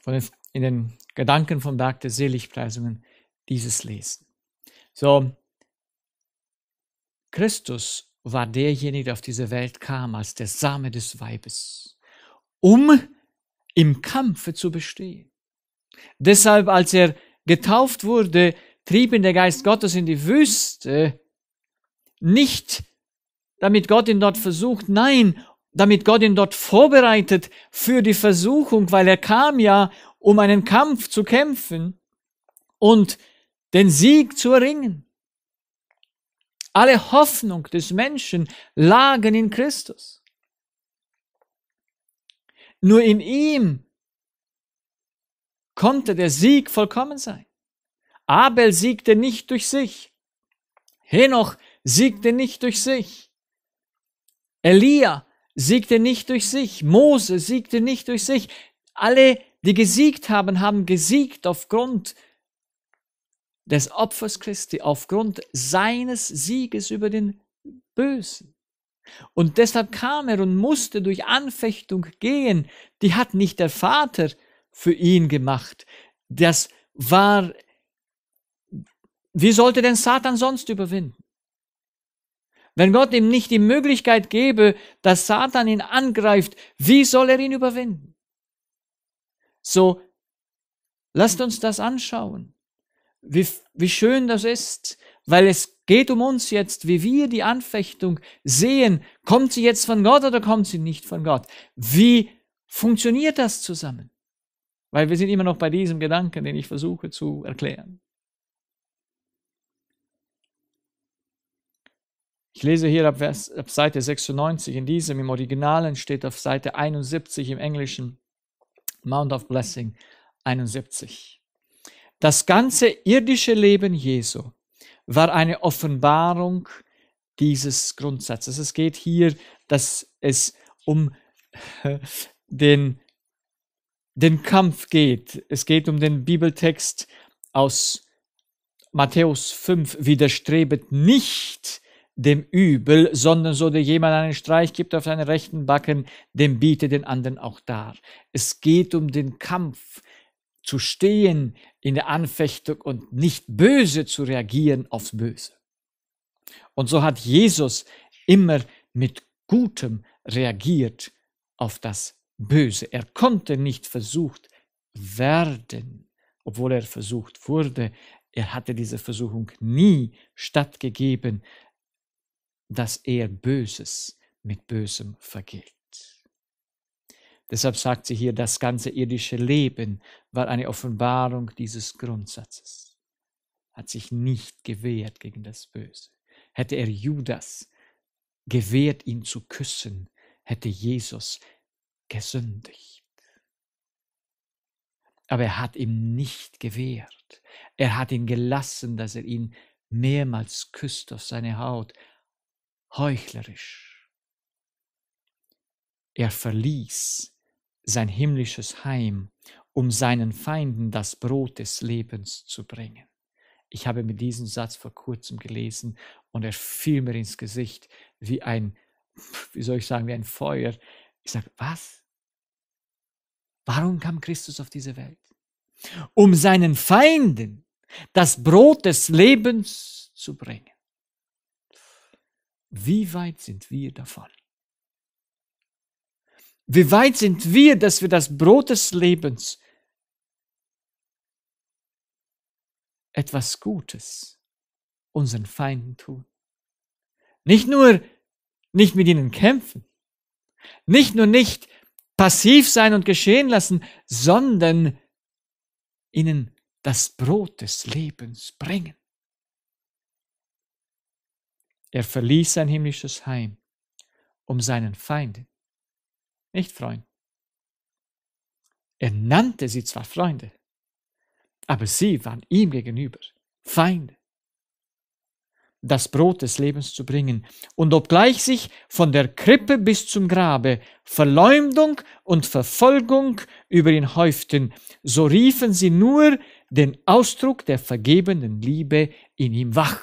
von den, in den Gedanken vom Werk der Seligpreisungen dieses lesen. So, Christus war derjenige, der auf diese Welt kam, als der Same des Weibes, um im Kampfe zu bestehen. Deshalb, als er getauft wurde, trieb ihn der Geist Gottes in die Wüste, nicht damit Gott ihn dort versucht. Nein, damit Gott ihn dort vorbereitet für die Versuchung, weil er kam ja, um einen Kampf zu kämpfen und den Sieg zu erringen. Alle Hoffnung des Menschen lagen in Christus. Nur in ihm konnte der Sieg vollkommen sein. Abel siegte nicht durch sich. Henoch siegte nicht durch sich. Elia siegte nicht durch sich, Mose siegte nicht durch sich. Alle, die gesiegt haben, haben gesiegt aufgrund des Opfers Christi, aufgrund seines Sieges über den Bösen. Und deshalb kam er und musste durch Anfechtung gehen. Die hat nicht der Vater für ihn gemacht. Das war, wie sollte denn Satan sonst überwinden? Wenn Gott ihm nicht die Möglichkeit gebe, dass Satan ihn angreift, wie soll er ihn überwinden? So, lasst uns das anschauen. Wie, wie schön das ist, weil es geht um uns jetzt, wie wir die Anfechtung sehen. Kommt sie jetzt von Gott oder kommt sie nicht von Gott? Wie funktioniert das zusammen? Weil wir sind immer noch bei diesem Gedanken, den ich versuche zu erklären. Ich lese hier ab, Vers, ab Seite 96 in diesem, im Originalen steht auf Seite 71 im Englischen Mount of Blessing 71. Das ganze irdische Leben Jesu war eine Offenbarung dieses Grundsatzes. Es geht hier, dass es um den, den Kampf geht. Es geht um den Bibeltext aus Matthäus 5. Widerstrebet nicht dem Übel, sondern so der jemand einen Streich gibt auf seinen rechten Backen, dem biete den anderen auch dar. Es geht um den Kampf, zu stehen in der Anfechtung und nicht böse zu reagieren aufs Böse. Und so hat Jesus immer mit Gutem reagiert auf das Böse. Er konnte nicht versucht werden, obwohl er versucht wurde. Er hatte diese Versuchung nie stattgegeben, dass er Böses mit Bösem vergilt. Deshalb sagt sie hier, das ganze irdische Leben war eine Offenbarung dieses Grundsatzes, hat sich nicht gewehrt gegen das Böse. Hätte er Judas gewehrt, ihn zu küssen, hätte Jesus gesündigt. Aber er hat ihm nicht gewehrt. Er hat ihn gelassen, dass er ihn mehrmals küsst auf seine Haut, heuchlerisch. Er verließ sein himmlisches Heim, um seinen Feinden das Brot des Lebens zu bringen. Ich habe mir diesen Satz vor kurzem gelesen und er fiel mir ins Gesicht wie ein, wie soll ich sagen, wie ein Feuer. Ich sage, was? Warum kam Christus auf diese Welt? Um seinen Feinden das Brot des Lebens zu bringen. Wie weit sind wir davon? Wie weit sind wir, dass wir das Brot des Lebens, etwas Gutes unseren Feinden tun? Nicht nur nicht mit ihnen kämpfen, nicht nur nicht passiv sein und geschehen lassen, sondern ihnen das Brot des Lebens bringen. Er verließ sein himmlisches Heim, um seinen Feind nicht Freund. Er nannte sie zwar Freunde, aber sie waren ihm gegenüber Feinde. Das Brot des Lebens zu bringen und obgleich sich von der Krippe bis zum Grabe Verleumdung und Verfolgung über ihn häuften, so riefen sie nur den Ausdruck der vergebenden Liebe in ihm wach.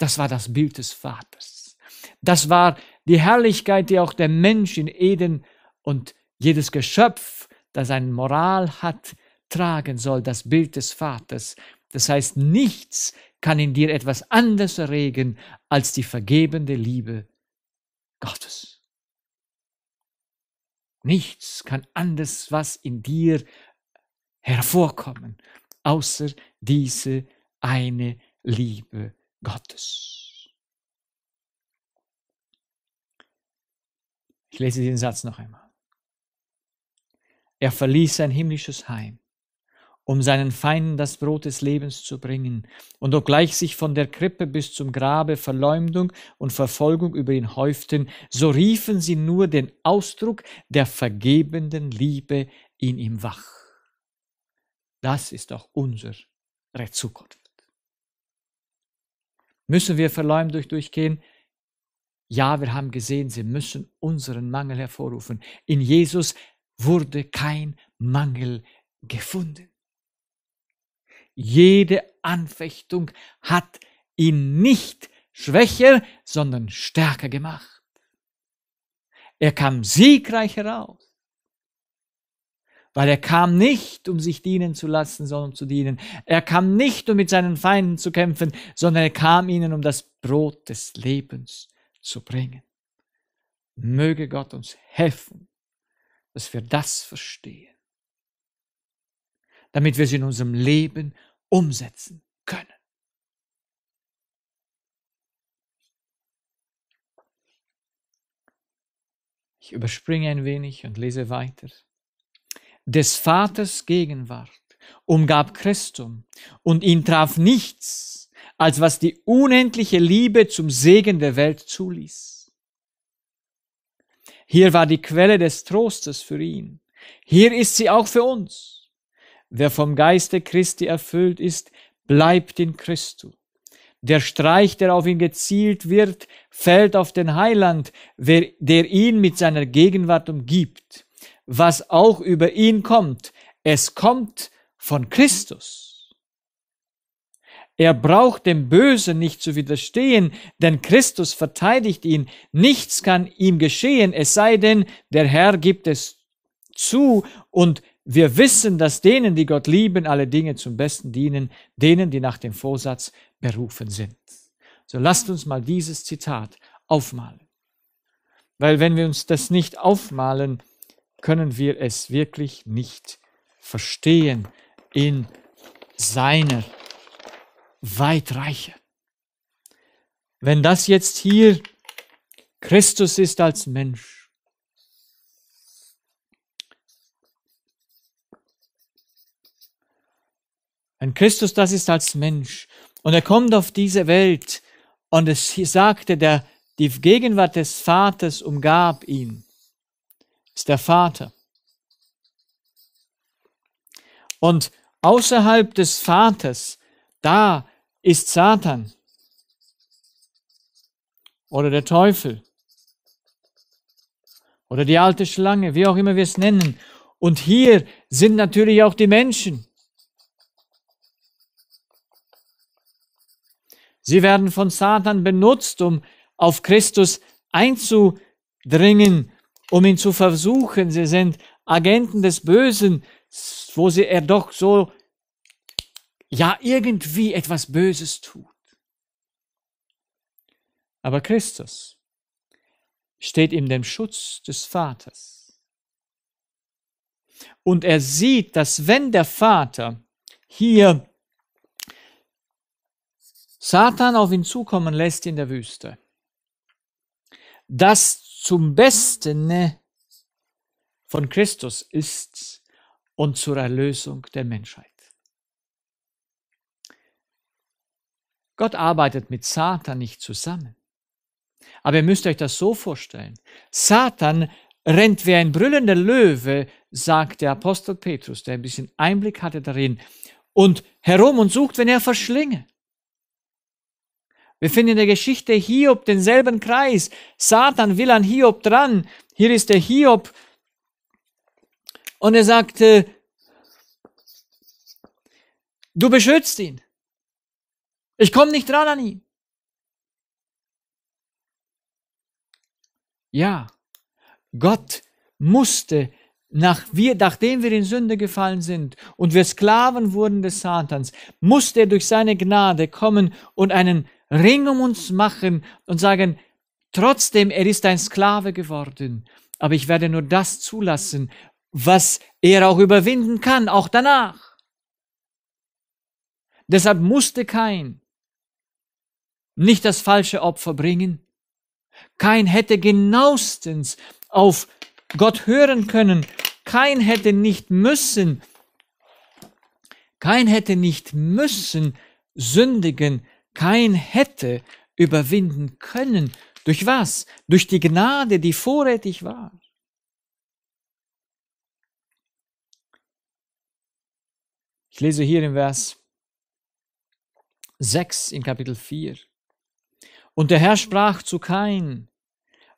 Das war das Bild des Vaters. Das war die Herrlichkeit, die auch der Mensch in Eden und jedes Geschöpf, das ein Moral hat, tragen soll, das Bild des Vaters. Das heißt, nichts kann in dir etwas anderes erregen als die vergebende Liebe Gottes. Nichts kann anders was in dir hervorkommen, außer diese eine Liebe Gottes. Gottes. Ich lese den Satz noch einmal. Er verließ sein himmlisches Heim, um seinen Feinden das Brot des Lebens zu bringen, und obgleich sich von der Krippe bis zum Grabe Verleumdung und Verfolgung über ihn häuften, so riefen sie nur den Ausdruck der vergebenden Liebe in ihm wach. Das ist auch unsere Zukunft. Müssen wir Verleumdung durchgehen? Ja, wir haben gesehen, sie müssen unseren Mangel hervorrufen. In Jesus wurde kein Mangel gefunden. Jede Anfechtung hat ihn nicht schwächer, sondern stärker gemacht. Er kam siegreich heraus. Weil er kam nicht, um sich dienen zu lassen, sondern um zu dienen. Er kam nicht, um mit seinen Feinden zu kämpfen, sondern er kam ihnen, um das Brot des Lebens zu bringen. Möge Gott uns helfen, dass wir das verstehen, damit wir es in unserem Leben umsetzen können. Ich überspringe ein wenig und lese weiter des Vaters Gegenwart umgab Christum und ihn traf nichts, als was die unendliche Liebe zum Segen der Welt zuließ. Hier war die Quelle des Trostes für ihn. Hier ist sie auch für uns. Wer vom Geiste Christi erfüllt ist, bleibt in Christus. Der Streich, der auf ihn gezielt wird, fällt auf den Heiland, der ihn mit seiner Gegenwart umgibt was auch über ihn kommt. Es kommt von Christus. Er braucht dem Bösen nicht zu widerstehen, denn Christus verteidigt ihn. Nichts kann ihm geschehen, es sei denn, der Herr gibt es zu und wir wissen, dass denen, die Gott lieben, alle Dinge zum Besten dienen, denen, die nach dem Vorsatz berufen sind. So lasst uns mal dieses Zitat aufmalen. Weil wenn wir uns das nicht aufmalen, können wir es wirklich nicht verstehen in seiner Weitreiche. Wenn das jetzt hier Christus ist als Mensch, wenn Christus das ist als Mensch und er kommt auf diese Welt und es sagte, der, die Gegenwart des Vaters umgab ihn, ist der Vater. Und außerhalb des Vaters, da ist Satan oder der Teufel oder die alte Schlange, wie auch immer wir es nennen. Und hier sind natürlich auch die Menschen. Sie werden von Satan benutzt, um auf Christus einzudringen um ihn zu versuchen. Sie sind Agenten des Bösen, wo sie er doch so, ja, irgendwie etwas Böses tut. Aber Christus steht in dem Schutz des Vaters. Und er sieht, dass wenn der Vater hier Satan auf ihn zukommen lässt in der Wüste, dass zum Besten ne, von Christus ist und zur Erlösung der Menschheit. Gott arbeitet mit Satan nicht zusammen. Aber ihr müsst euch das so vorstellen. Satan rennt wie ein brüllender Löwe, sagt der Apostel Petrus, der ein bisschen Einblick hatte darin, und herum und sucht, wenn er verschlinge. Wir finden in der Geschichte Hiob denselben Kreis. Satan will an Hiob dran. Hier ist der Hiob. Und er sagte, du beschützt ihn. Ich komme nicht dran an ihn. Ja, Gott musste, nach wir, nachdem wir in Sünde gefallen sind und wir Sklaven wurden des Satans, musste er durch seine Gnade kommen und einen Ring um uns machen und sagen, trotzdem, er ist ein Sklave geworden, aber ich werde nur das zulassen, was er auch überwinden kann, auch danach. Deshalb musste kein nicht das falsche Opfer bringen. Kein hätte genauestens auf Gott hören können. Kein hätte nicht müssen. Kein hätte nicht müssen sündigen, kein hätte überwinden können. Durch was? Durch die Gnade, die vorrätig war. Ich lese hier im Vers 6 in Kapitel 4. Und der Herr sprach zu Kain,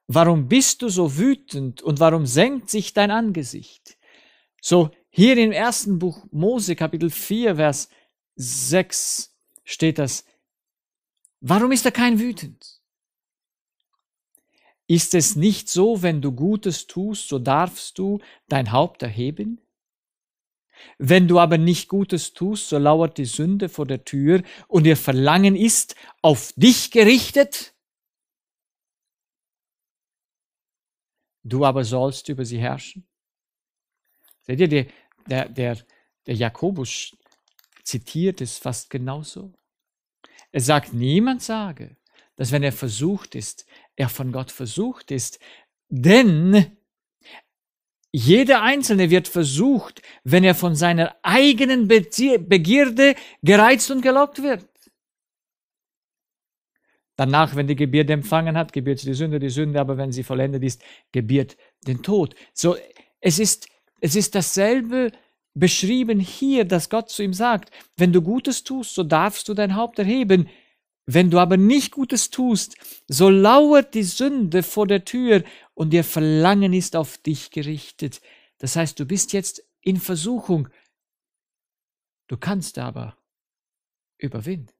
warum bist du so wütend und warum senkt sich dein Angesicht? So, hier im ersten Buch Mose, Kapitel 4, Vers 6 steht das, Warum ist er kein wütend? Ist es nicht so, wenn du Gutes tust, so darfst du dein Haupt erheben? Wenn du aber nicht Gutes tust, so lauert die Sünde vor der Tür und ihr Verlangen ist auf dich gerichtet. Du aber sollst über sie herrschen. Seht ihr, der, der, der, der Jakobus zitiert es fast genauso. Es sagt niemand sage, dass wenn er versucht ist, er von Gott versucht ist, denn jeder Einzelne wird versucht, wenn er von seiner eigenen Begierde gereizt und gelockt wird. Danach, wenn die Geburt empfangen hat, gebiert die Sünde, die Sünde, aber wenn sie vollendet ist, gebiert den Tod. So, es ist, es ist dasselbe beschrieben hier, dass Gott zu ihm sagt, wenn du Gutes tust, so darfst du dein Haupt erheben. Wenn du aber nicht Gutes tust, so lauert die Sünde vor der Tür und ihr Verlangen ist auf dich gerichtet. Das heißt, du bist jetzt in Versuchung. Du kannst aber überwinden.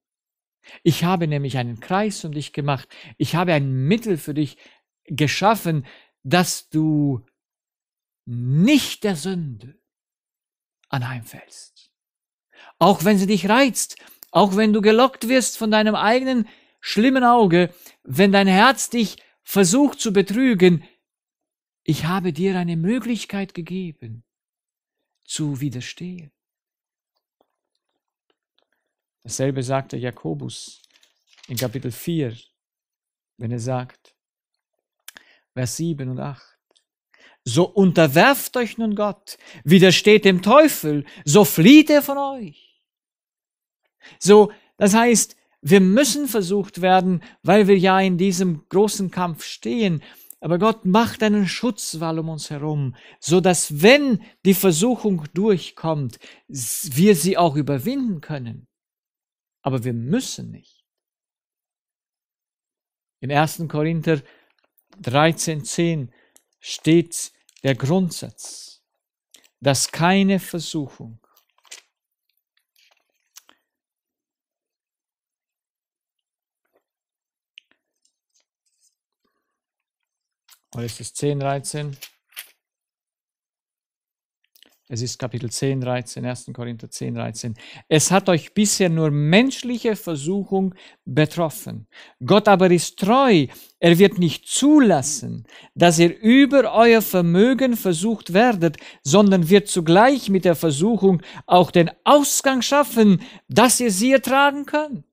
Ich habe nämlich einen Kreis um dich gemacht. Ich habe ein Mittel für dich geschaffen, dass du nicht der Sünde anheimfällst. Auch wenn sie dich reizt, auch wenn du gelockt wirst von deinem eigenen schlimmen Auge, wenn dein Herz dich versucht zu betrügen, ich habe dir eine Möglichkeit gegeben, zu widerstehen. Dasselbe sagte Jakobus in Kapitel 4, wenn er sagt, Vers 7 und 8 so unterwerft euch nun Gott, widersteht dem Teufel, so flieht er von euch. So, das heißt, wir müssen versucht werden, weil wir ja in diesem großen Kampf stehen. Aber Gott macht einen Schutzwall um uns herum, so dass wenn die Versuchung durchkommt, wir sie auch überwinden können. Aber wir müssen nicht. Im 1. Korinther 13, 10 steht der Grundsatz, dass keine Versuchung Oder ist es 10, 13? Es ist Kapitel 10, 13, 1. Korinther 10, 13. Es hat euch bisher nur menschliche Versuchung betroffen. Gott aber ist treu. Er wird nicht zulassen, dass ihr über euer Vermögen versucht werdet, sondern wird zugleich mit der Versuchung auch den Ausgang schaffen, dass ihr sie ertragen könnt.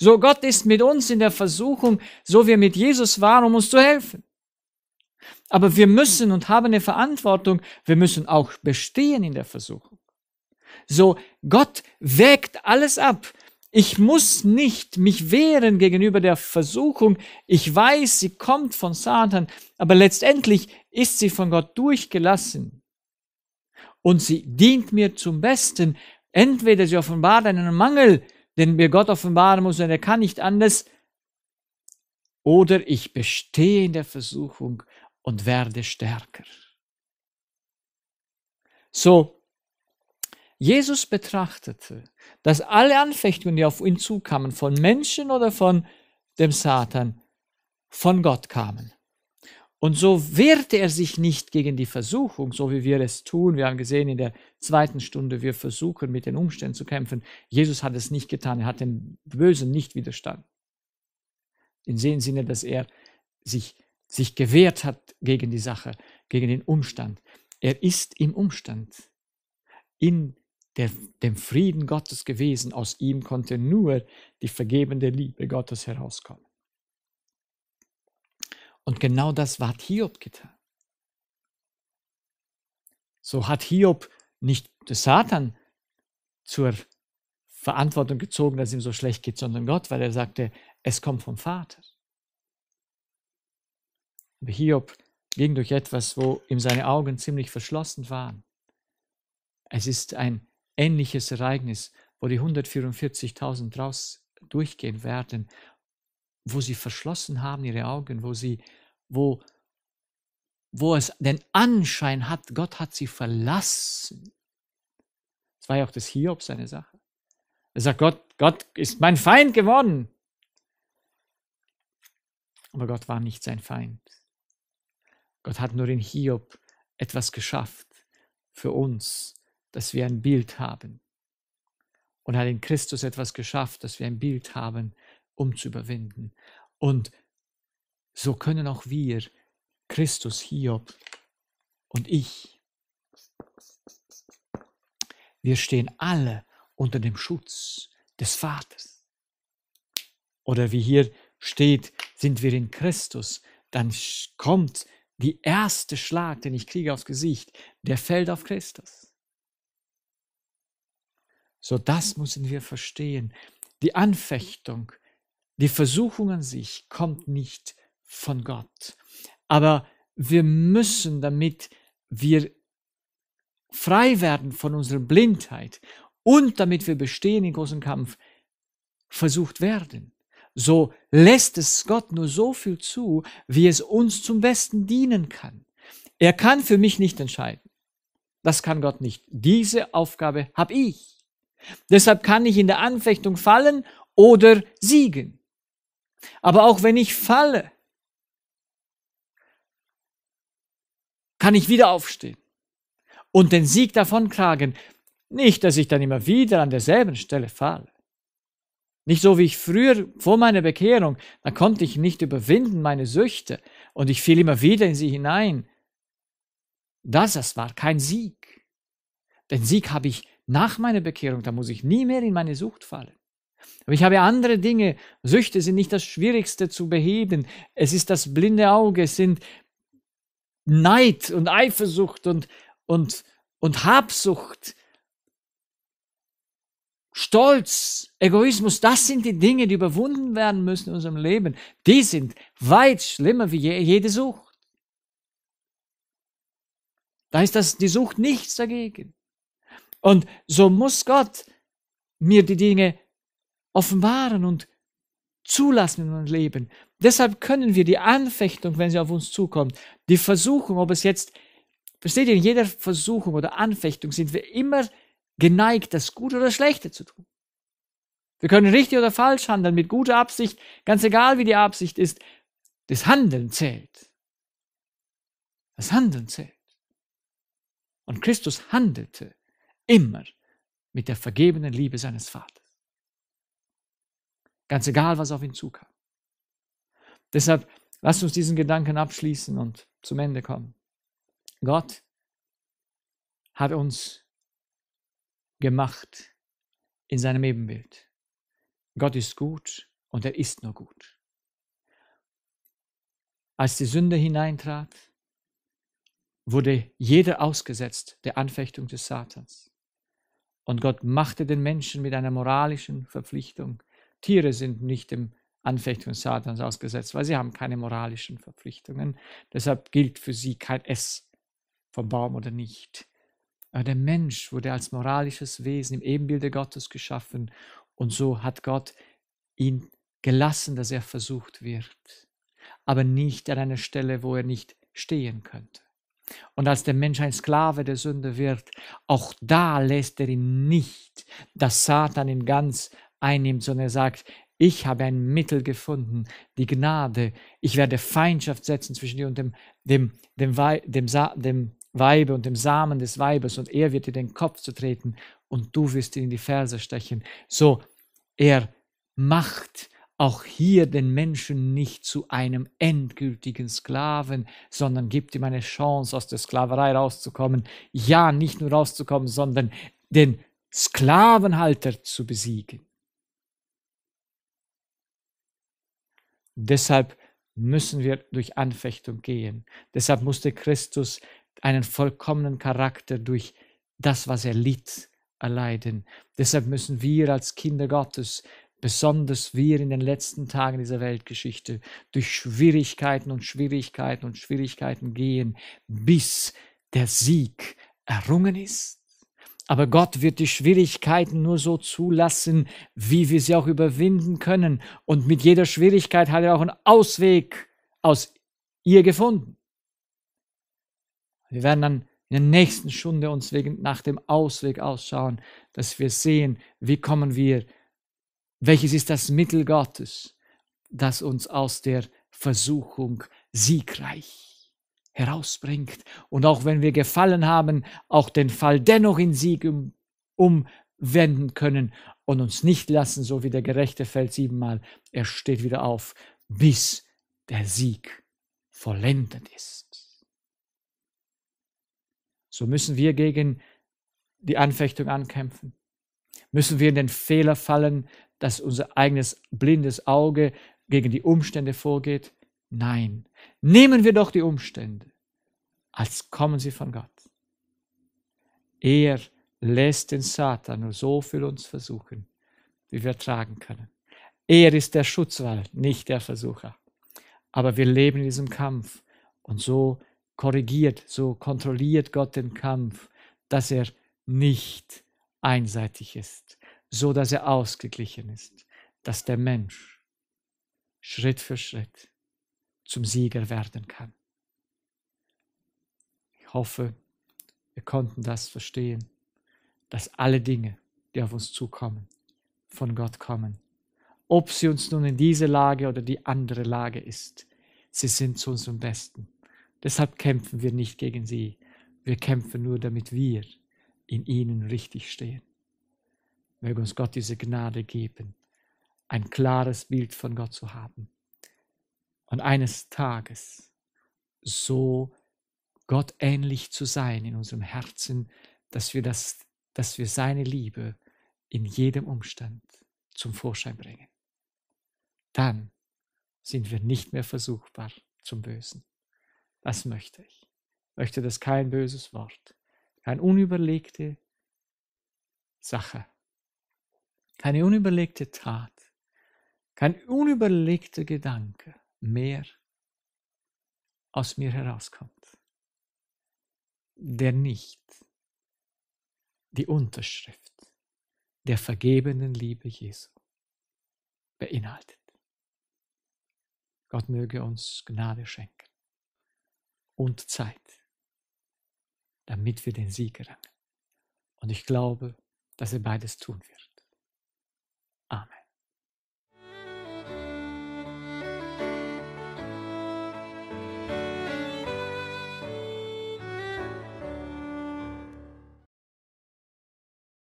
So Gott ist mit uns in der Versuchung, so wir mit Jesus waren, um uns zu helfen. Aber wir müssen und haben eine Verantwortung, wir müssen auch bestehen in der Versuchung. So, Gott wägt alles ab. Ich muss nicht mich wehren gegenüber der Versuchung. Ich weiß, sie kommt von Satan, aber letztendlich ist sie von Gott durchgelassen. Und sie dient mir zum Besten. Entweder sie offenbart einen Mangel, den mir Gott offenbaren muss, und er kann nicht anders, oder ich bestehe in der Versuchung und werde stärker. So, Jesus betrachtete, dass alle Anfechtungen, die auf ihn zukamen, von Menschen oder von dem Satan, von Gott kamen. Und so wehrte er sich nicht gegen die Versuchung, so wie wir es tun. Wir haben gesehen in der zweiten Stunde, wir versuchen mit den Umständen zu kämpfen. Jesus hat es nicht getan, er hat den Bösen nicht widerstanden. In dem Sinne, dass er sich sich gewehrt hat gegen die Sache, gegen den Umstand. Er ist im Umstand, in der, dem Frieden Gottes gewesen. Aus ihm konnte nur die vergebende Liebe Gottes herauskommen. Und genau das hat Hiob getan. So hat Hiob nicht Satan zur Verantwortung gezogen, dass ihm so schlecht geht, sondern Gott, weil er sagte, es kommt vom Vater. Aber Hiob ging durch etwas, wo ihm seine Augen ziemlich verschlossen waren. Es ist ein ähnliches Ereignis, wo die 144.000 draus durchgehen werden, wo sie verschlossen haben ihre Augen, wo sie, wo, wo es den Anschein hat, Gott hat sie verlassen. Das war ja auch das Hiob seine Sache. Er sagt, Gott, Gott ist mein Feind geworden. Aber Gott war nicht sein Feind. Gott hat nur in Hiob etwas geschafft für uns, dass wir ein Bild haben. Und hat in Christus etwas geschafft, dass wir ein Bild haben, um zu überwinden. Und so können auch wir, Christus, Hiob und ich, wir stehen alle unter dem Schutz des Vaters. Oder wie hier steht, sind wir in Christus, dann kommt Christus die erste Schlag, den ich kriege aufs Gesicht, der fällt auf Christus. So das müssen wir verstehen. Die Anfechtung, die Versuchung an sich kommt nicht von Gott. Aber wir müssen, damit wir frei werden von unserer Blindheit und damit wir bestehen im großen Kampf, versucht werden so lässt es Gott nur so viel zu, wie es uns zum Besten dienen kann. Er kann für mich nicht entscheiden. Das kann Gott nicht. Diese Aufgabe habe ich. Deshalb kann ich in der Anfechtung fallen oder siegen. Aber auch wenn ich falle, kann ich wieder aufstehen und den Sieg davon davontragen. Nicht, dass ich dann immer wieder an derselben Stelle falle. Nicht so wie ich früher vor meiner Bekehrung, da konnte ich nicht überwinden meine Süchte und ich fiel immer wieder in sie hinein. Das, das war kein Sieg. Den Sieg habe ich nach meiner Bekehrung, da muss ich nie mehr in meine Sucht fallen. Aber ich habe andere Dinge. Süchte sind nicht das Schwierigste zu beheben. Es ist das blinde Auge, es sind Neid und Eifersucht und, und, und Habsucht. Stolz, Egoismus, das sind die Dinge, die überwunden werden müssen in unserem Leben. Die sind weit schlimmer wie jede Sucht. Da ist das, die Sucht nichts dagegen. Und so muss Gott mir die Dinge offenbaren und zulassen in meinem Leben. Deshalb können wir die Anfechtung, wenn sie auf uns zukommt, die Versuchung, ob es jetzt, versteht ihr, in jeder Versuchung oder Anfechtung sind wir immer geneigt, das Gute oder Schlechte zu tun. Wir können richtig oder falsch handeln, mit guter Absicht, ganz egal wie die Absicht ist, das Handeln zählt. Das Handeln zählt. Und Christus handelte immer mit der vergebenen Liebe seines Vaters. Ganz egal, was auf ihn zukam. Deshalb lasst uns diesen Gedanken abschließen und zum Ende kommen. Gott hat uns gemacht in seinem Ebenbild. Gott ist gut und er ist nur gut. Als die Sünde hineintrat, wurde jeder ausgesetzt der Anfechtung des Satans. Und Gott machte den Menschen mit einer moralischen Verpflichtung. Tiere sind nicht dem Anfechtung Satans ausgesetzt, weil sie haben keine moralischen Verpflichtungen. Deshalb gilt für sie kein Ess vom Baum oder nicht. Aber der Mensch wurde als moralisches Wesen im Ebenbilde Gottes geschaffen und so hat Gott ihn gelassen, dass er versucht wird, aber nicht an einer Stelle, wo er nicht stehen könnte. Und als der Mensch ein Sklave der Sünde wird, auch da lässt er ihn nicht, dass Satan ihn ganz einnimmt, sondern er sagt, ich habe ein Mittel gefunden, die Gnade. Ich werde Feindschaft setzen zwischen dir und dem, dem, dem, dem, dem, dem Weibe und dem Samen des Weibes und er wird dir den Kopf zu treten und du wirst ihn in die Ferse stechen. So, er macht auch hier den Menschen nicht zu einem endgültigen Sklaven, sondern gibt ihm eine Chance, aus der Sklaverei rauszukommen. Ja, nicht nur rauszukommen, sondern den Sklavenhalter zu besiegen. Deshalb müssen wir durch Anfechtung gehen. Deshalb musste Christus einen vollkommenen Charakter durch das, was er litt, erleiden. Deshalb müssen wir als Kinder Gottes, besonders wir in den letzten Tagen dieser Weltgeschichte, durch Schwierigkeiten und Schwierigkeiten und Schwierigkeiten gehen, bis der Sieg errungen ist. Aber Gott wird die Schwierigkeiten nur so zulassen, wie wir sie auch überwinden können. Und mit jeder Schwierigkeit hat er auch einen Ausweg aus ihr gefunden. Wir werden dann in der nächsten Stunde uns wegen nach dem Ausweg ausschauen, dass wir sehen, wie kommen wir, welches ist das Mittel Gottes, das uns aus der Versuchung siegreich herausbringt und auch wenn wir gefallen haben, auch den Fall dennoch in Sieg umwenden können und uns nicht lassen, so wie der Gerechte fällt siebenmal, er steht wieder auf, bis der Sieg vollendet ist. So müssen wir gegen die Anfechtung ankämpfen. Müssen wir in den Fehler fallen, dass unser eigenes blindes Auge gegen die Umstände vorgeht? Nein. Nehmen wir doch die Umstände, als kommen sie von Gott. Er lässt den Satan nur so für uns versuchen, wie wir tragen können. Er ist der Schutzwall, nicht der Versucher. Aber wir leben in diesem Kampf und so korrigiert, so kontrolliert Gott den Kampf, dass er nicht einseitig ist, so dass er ausgeglichen ist, dass der Mensch Schritt für Schritt zum Sieger werden kann. Ich hoffe, wir konnten das verstehen, dass alle Dinge, die auf uns zukommen, von Gott kommen. Ob sie uns nun in diese Lage oder die andere Lage ist, sie sind zu unserem Besten. Deshalb kämpfen wir nicht gegen sie. Wir kämpfen nur, damit wir in ihnen richtig stehen. Möge uns Gott diese Gnade geben, ein klares Bild von Gott zu haben und eines Tages so gottähnlich zu sein in unserem Herzen, dass wir, das, dass wir seine Liebe in jedem Umstand zum Vorschein bringen. Dann sind wir nicht mehr versuchbar zum Bösen was möchte ich. Ich möchte, dass kein böses Wort, keine unüberlegte Sache, keine unüberlegte Tat, kein unüberlegter Gedanke mehr aus mir herauskommt, der nicht die Unterschrift der vergebenden Liebe Jesu beinhaltet. Gott möge uns Gnade schenken und Zeit, damit wir den Sieg erlangen. Und ich glaube, dass er beides tun wird. Amen.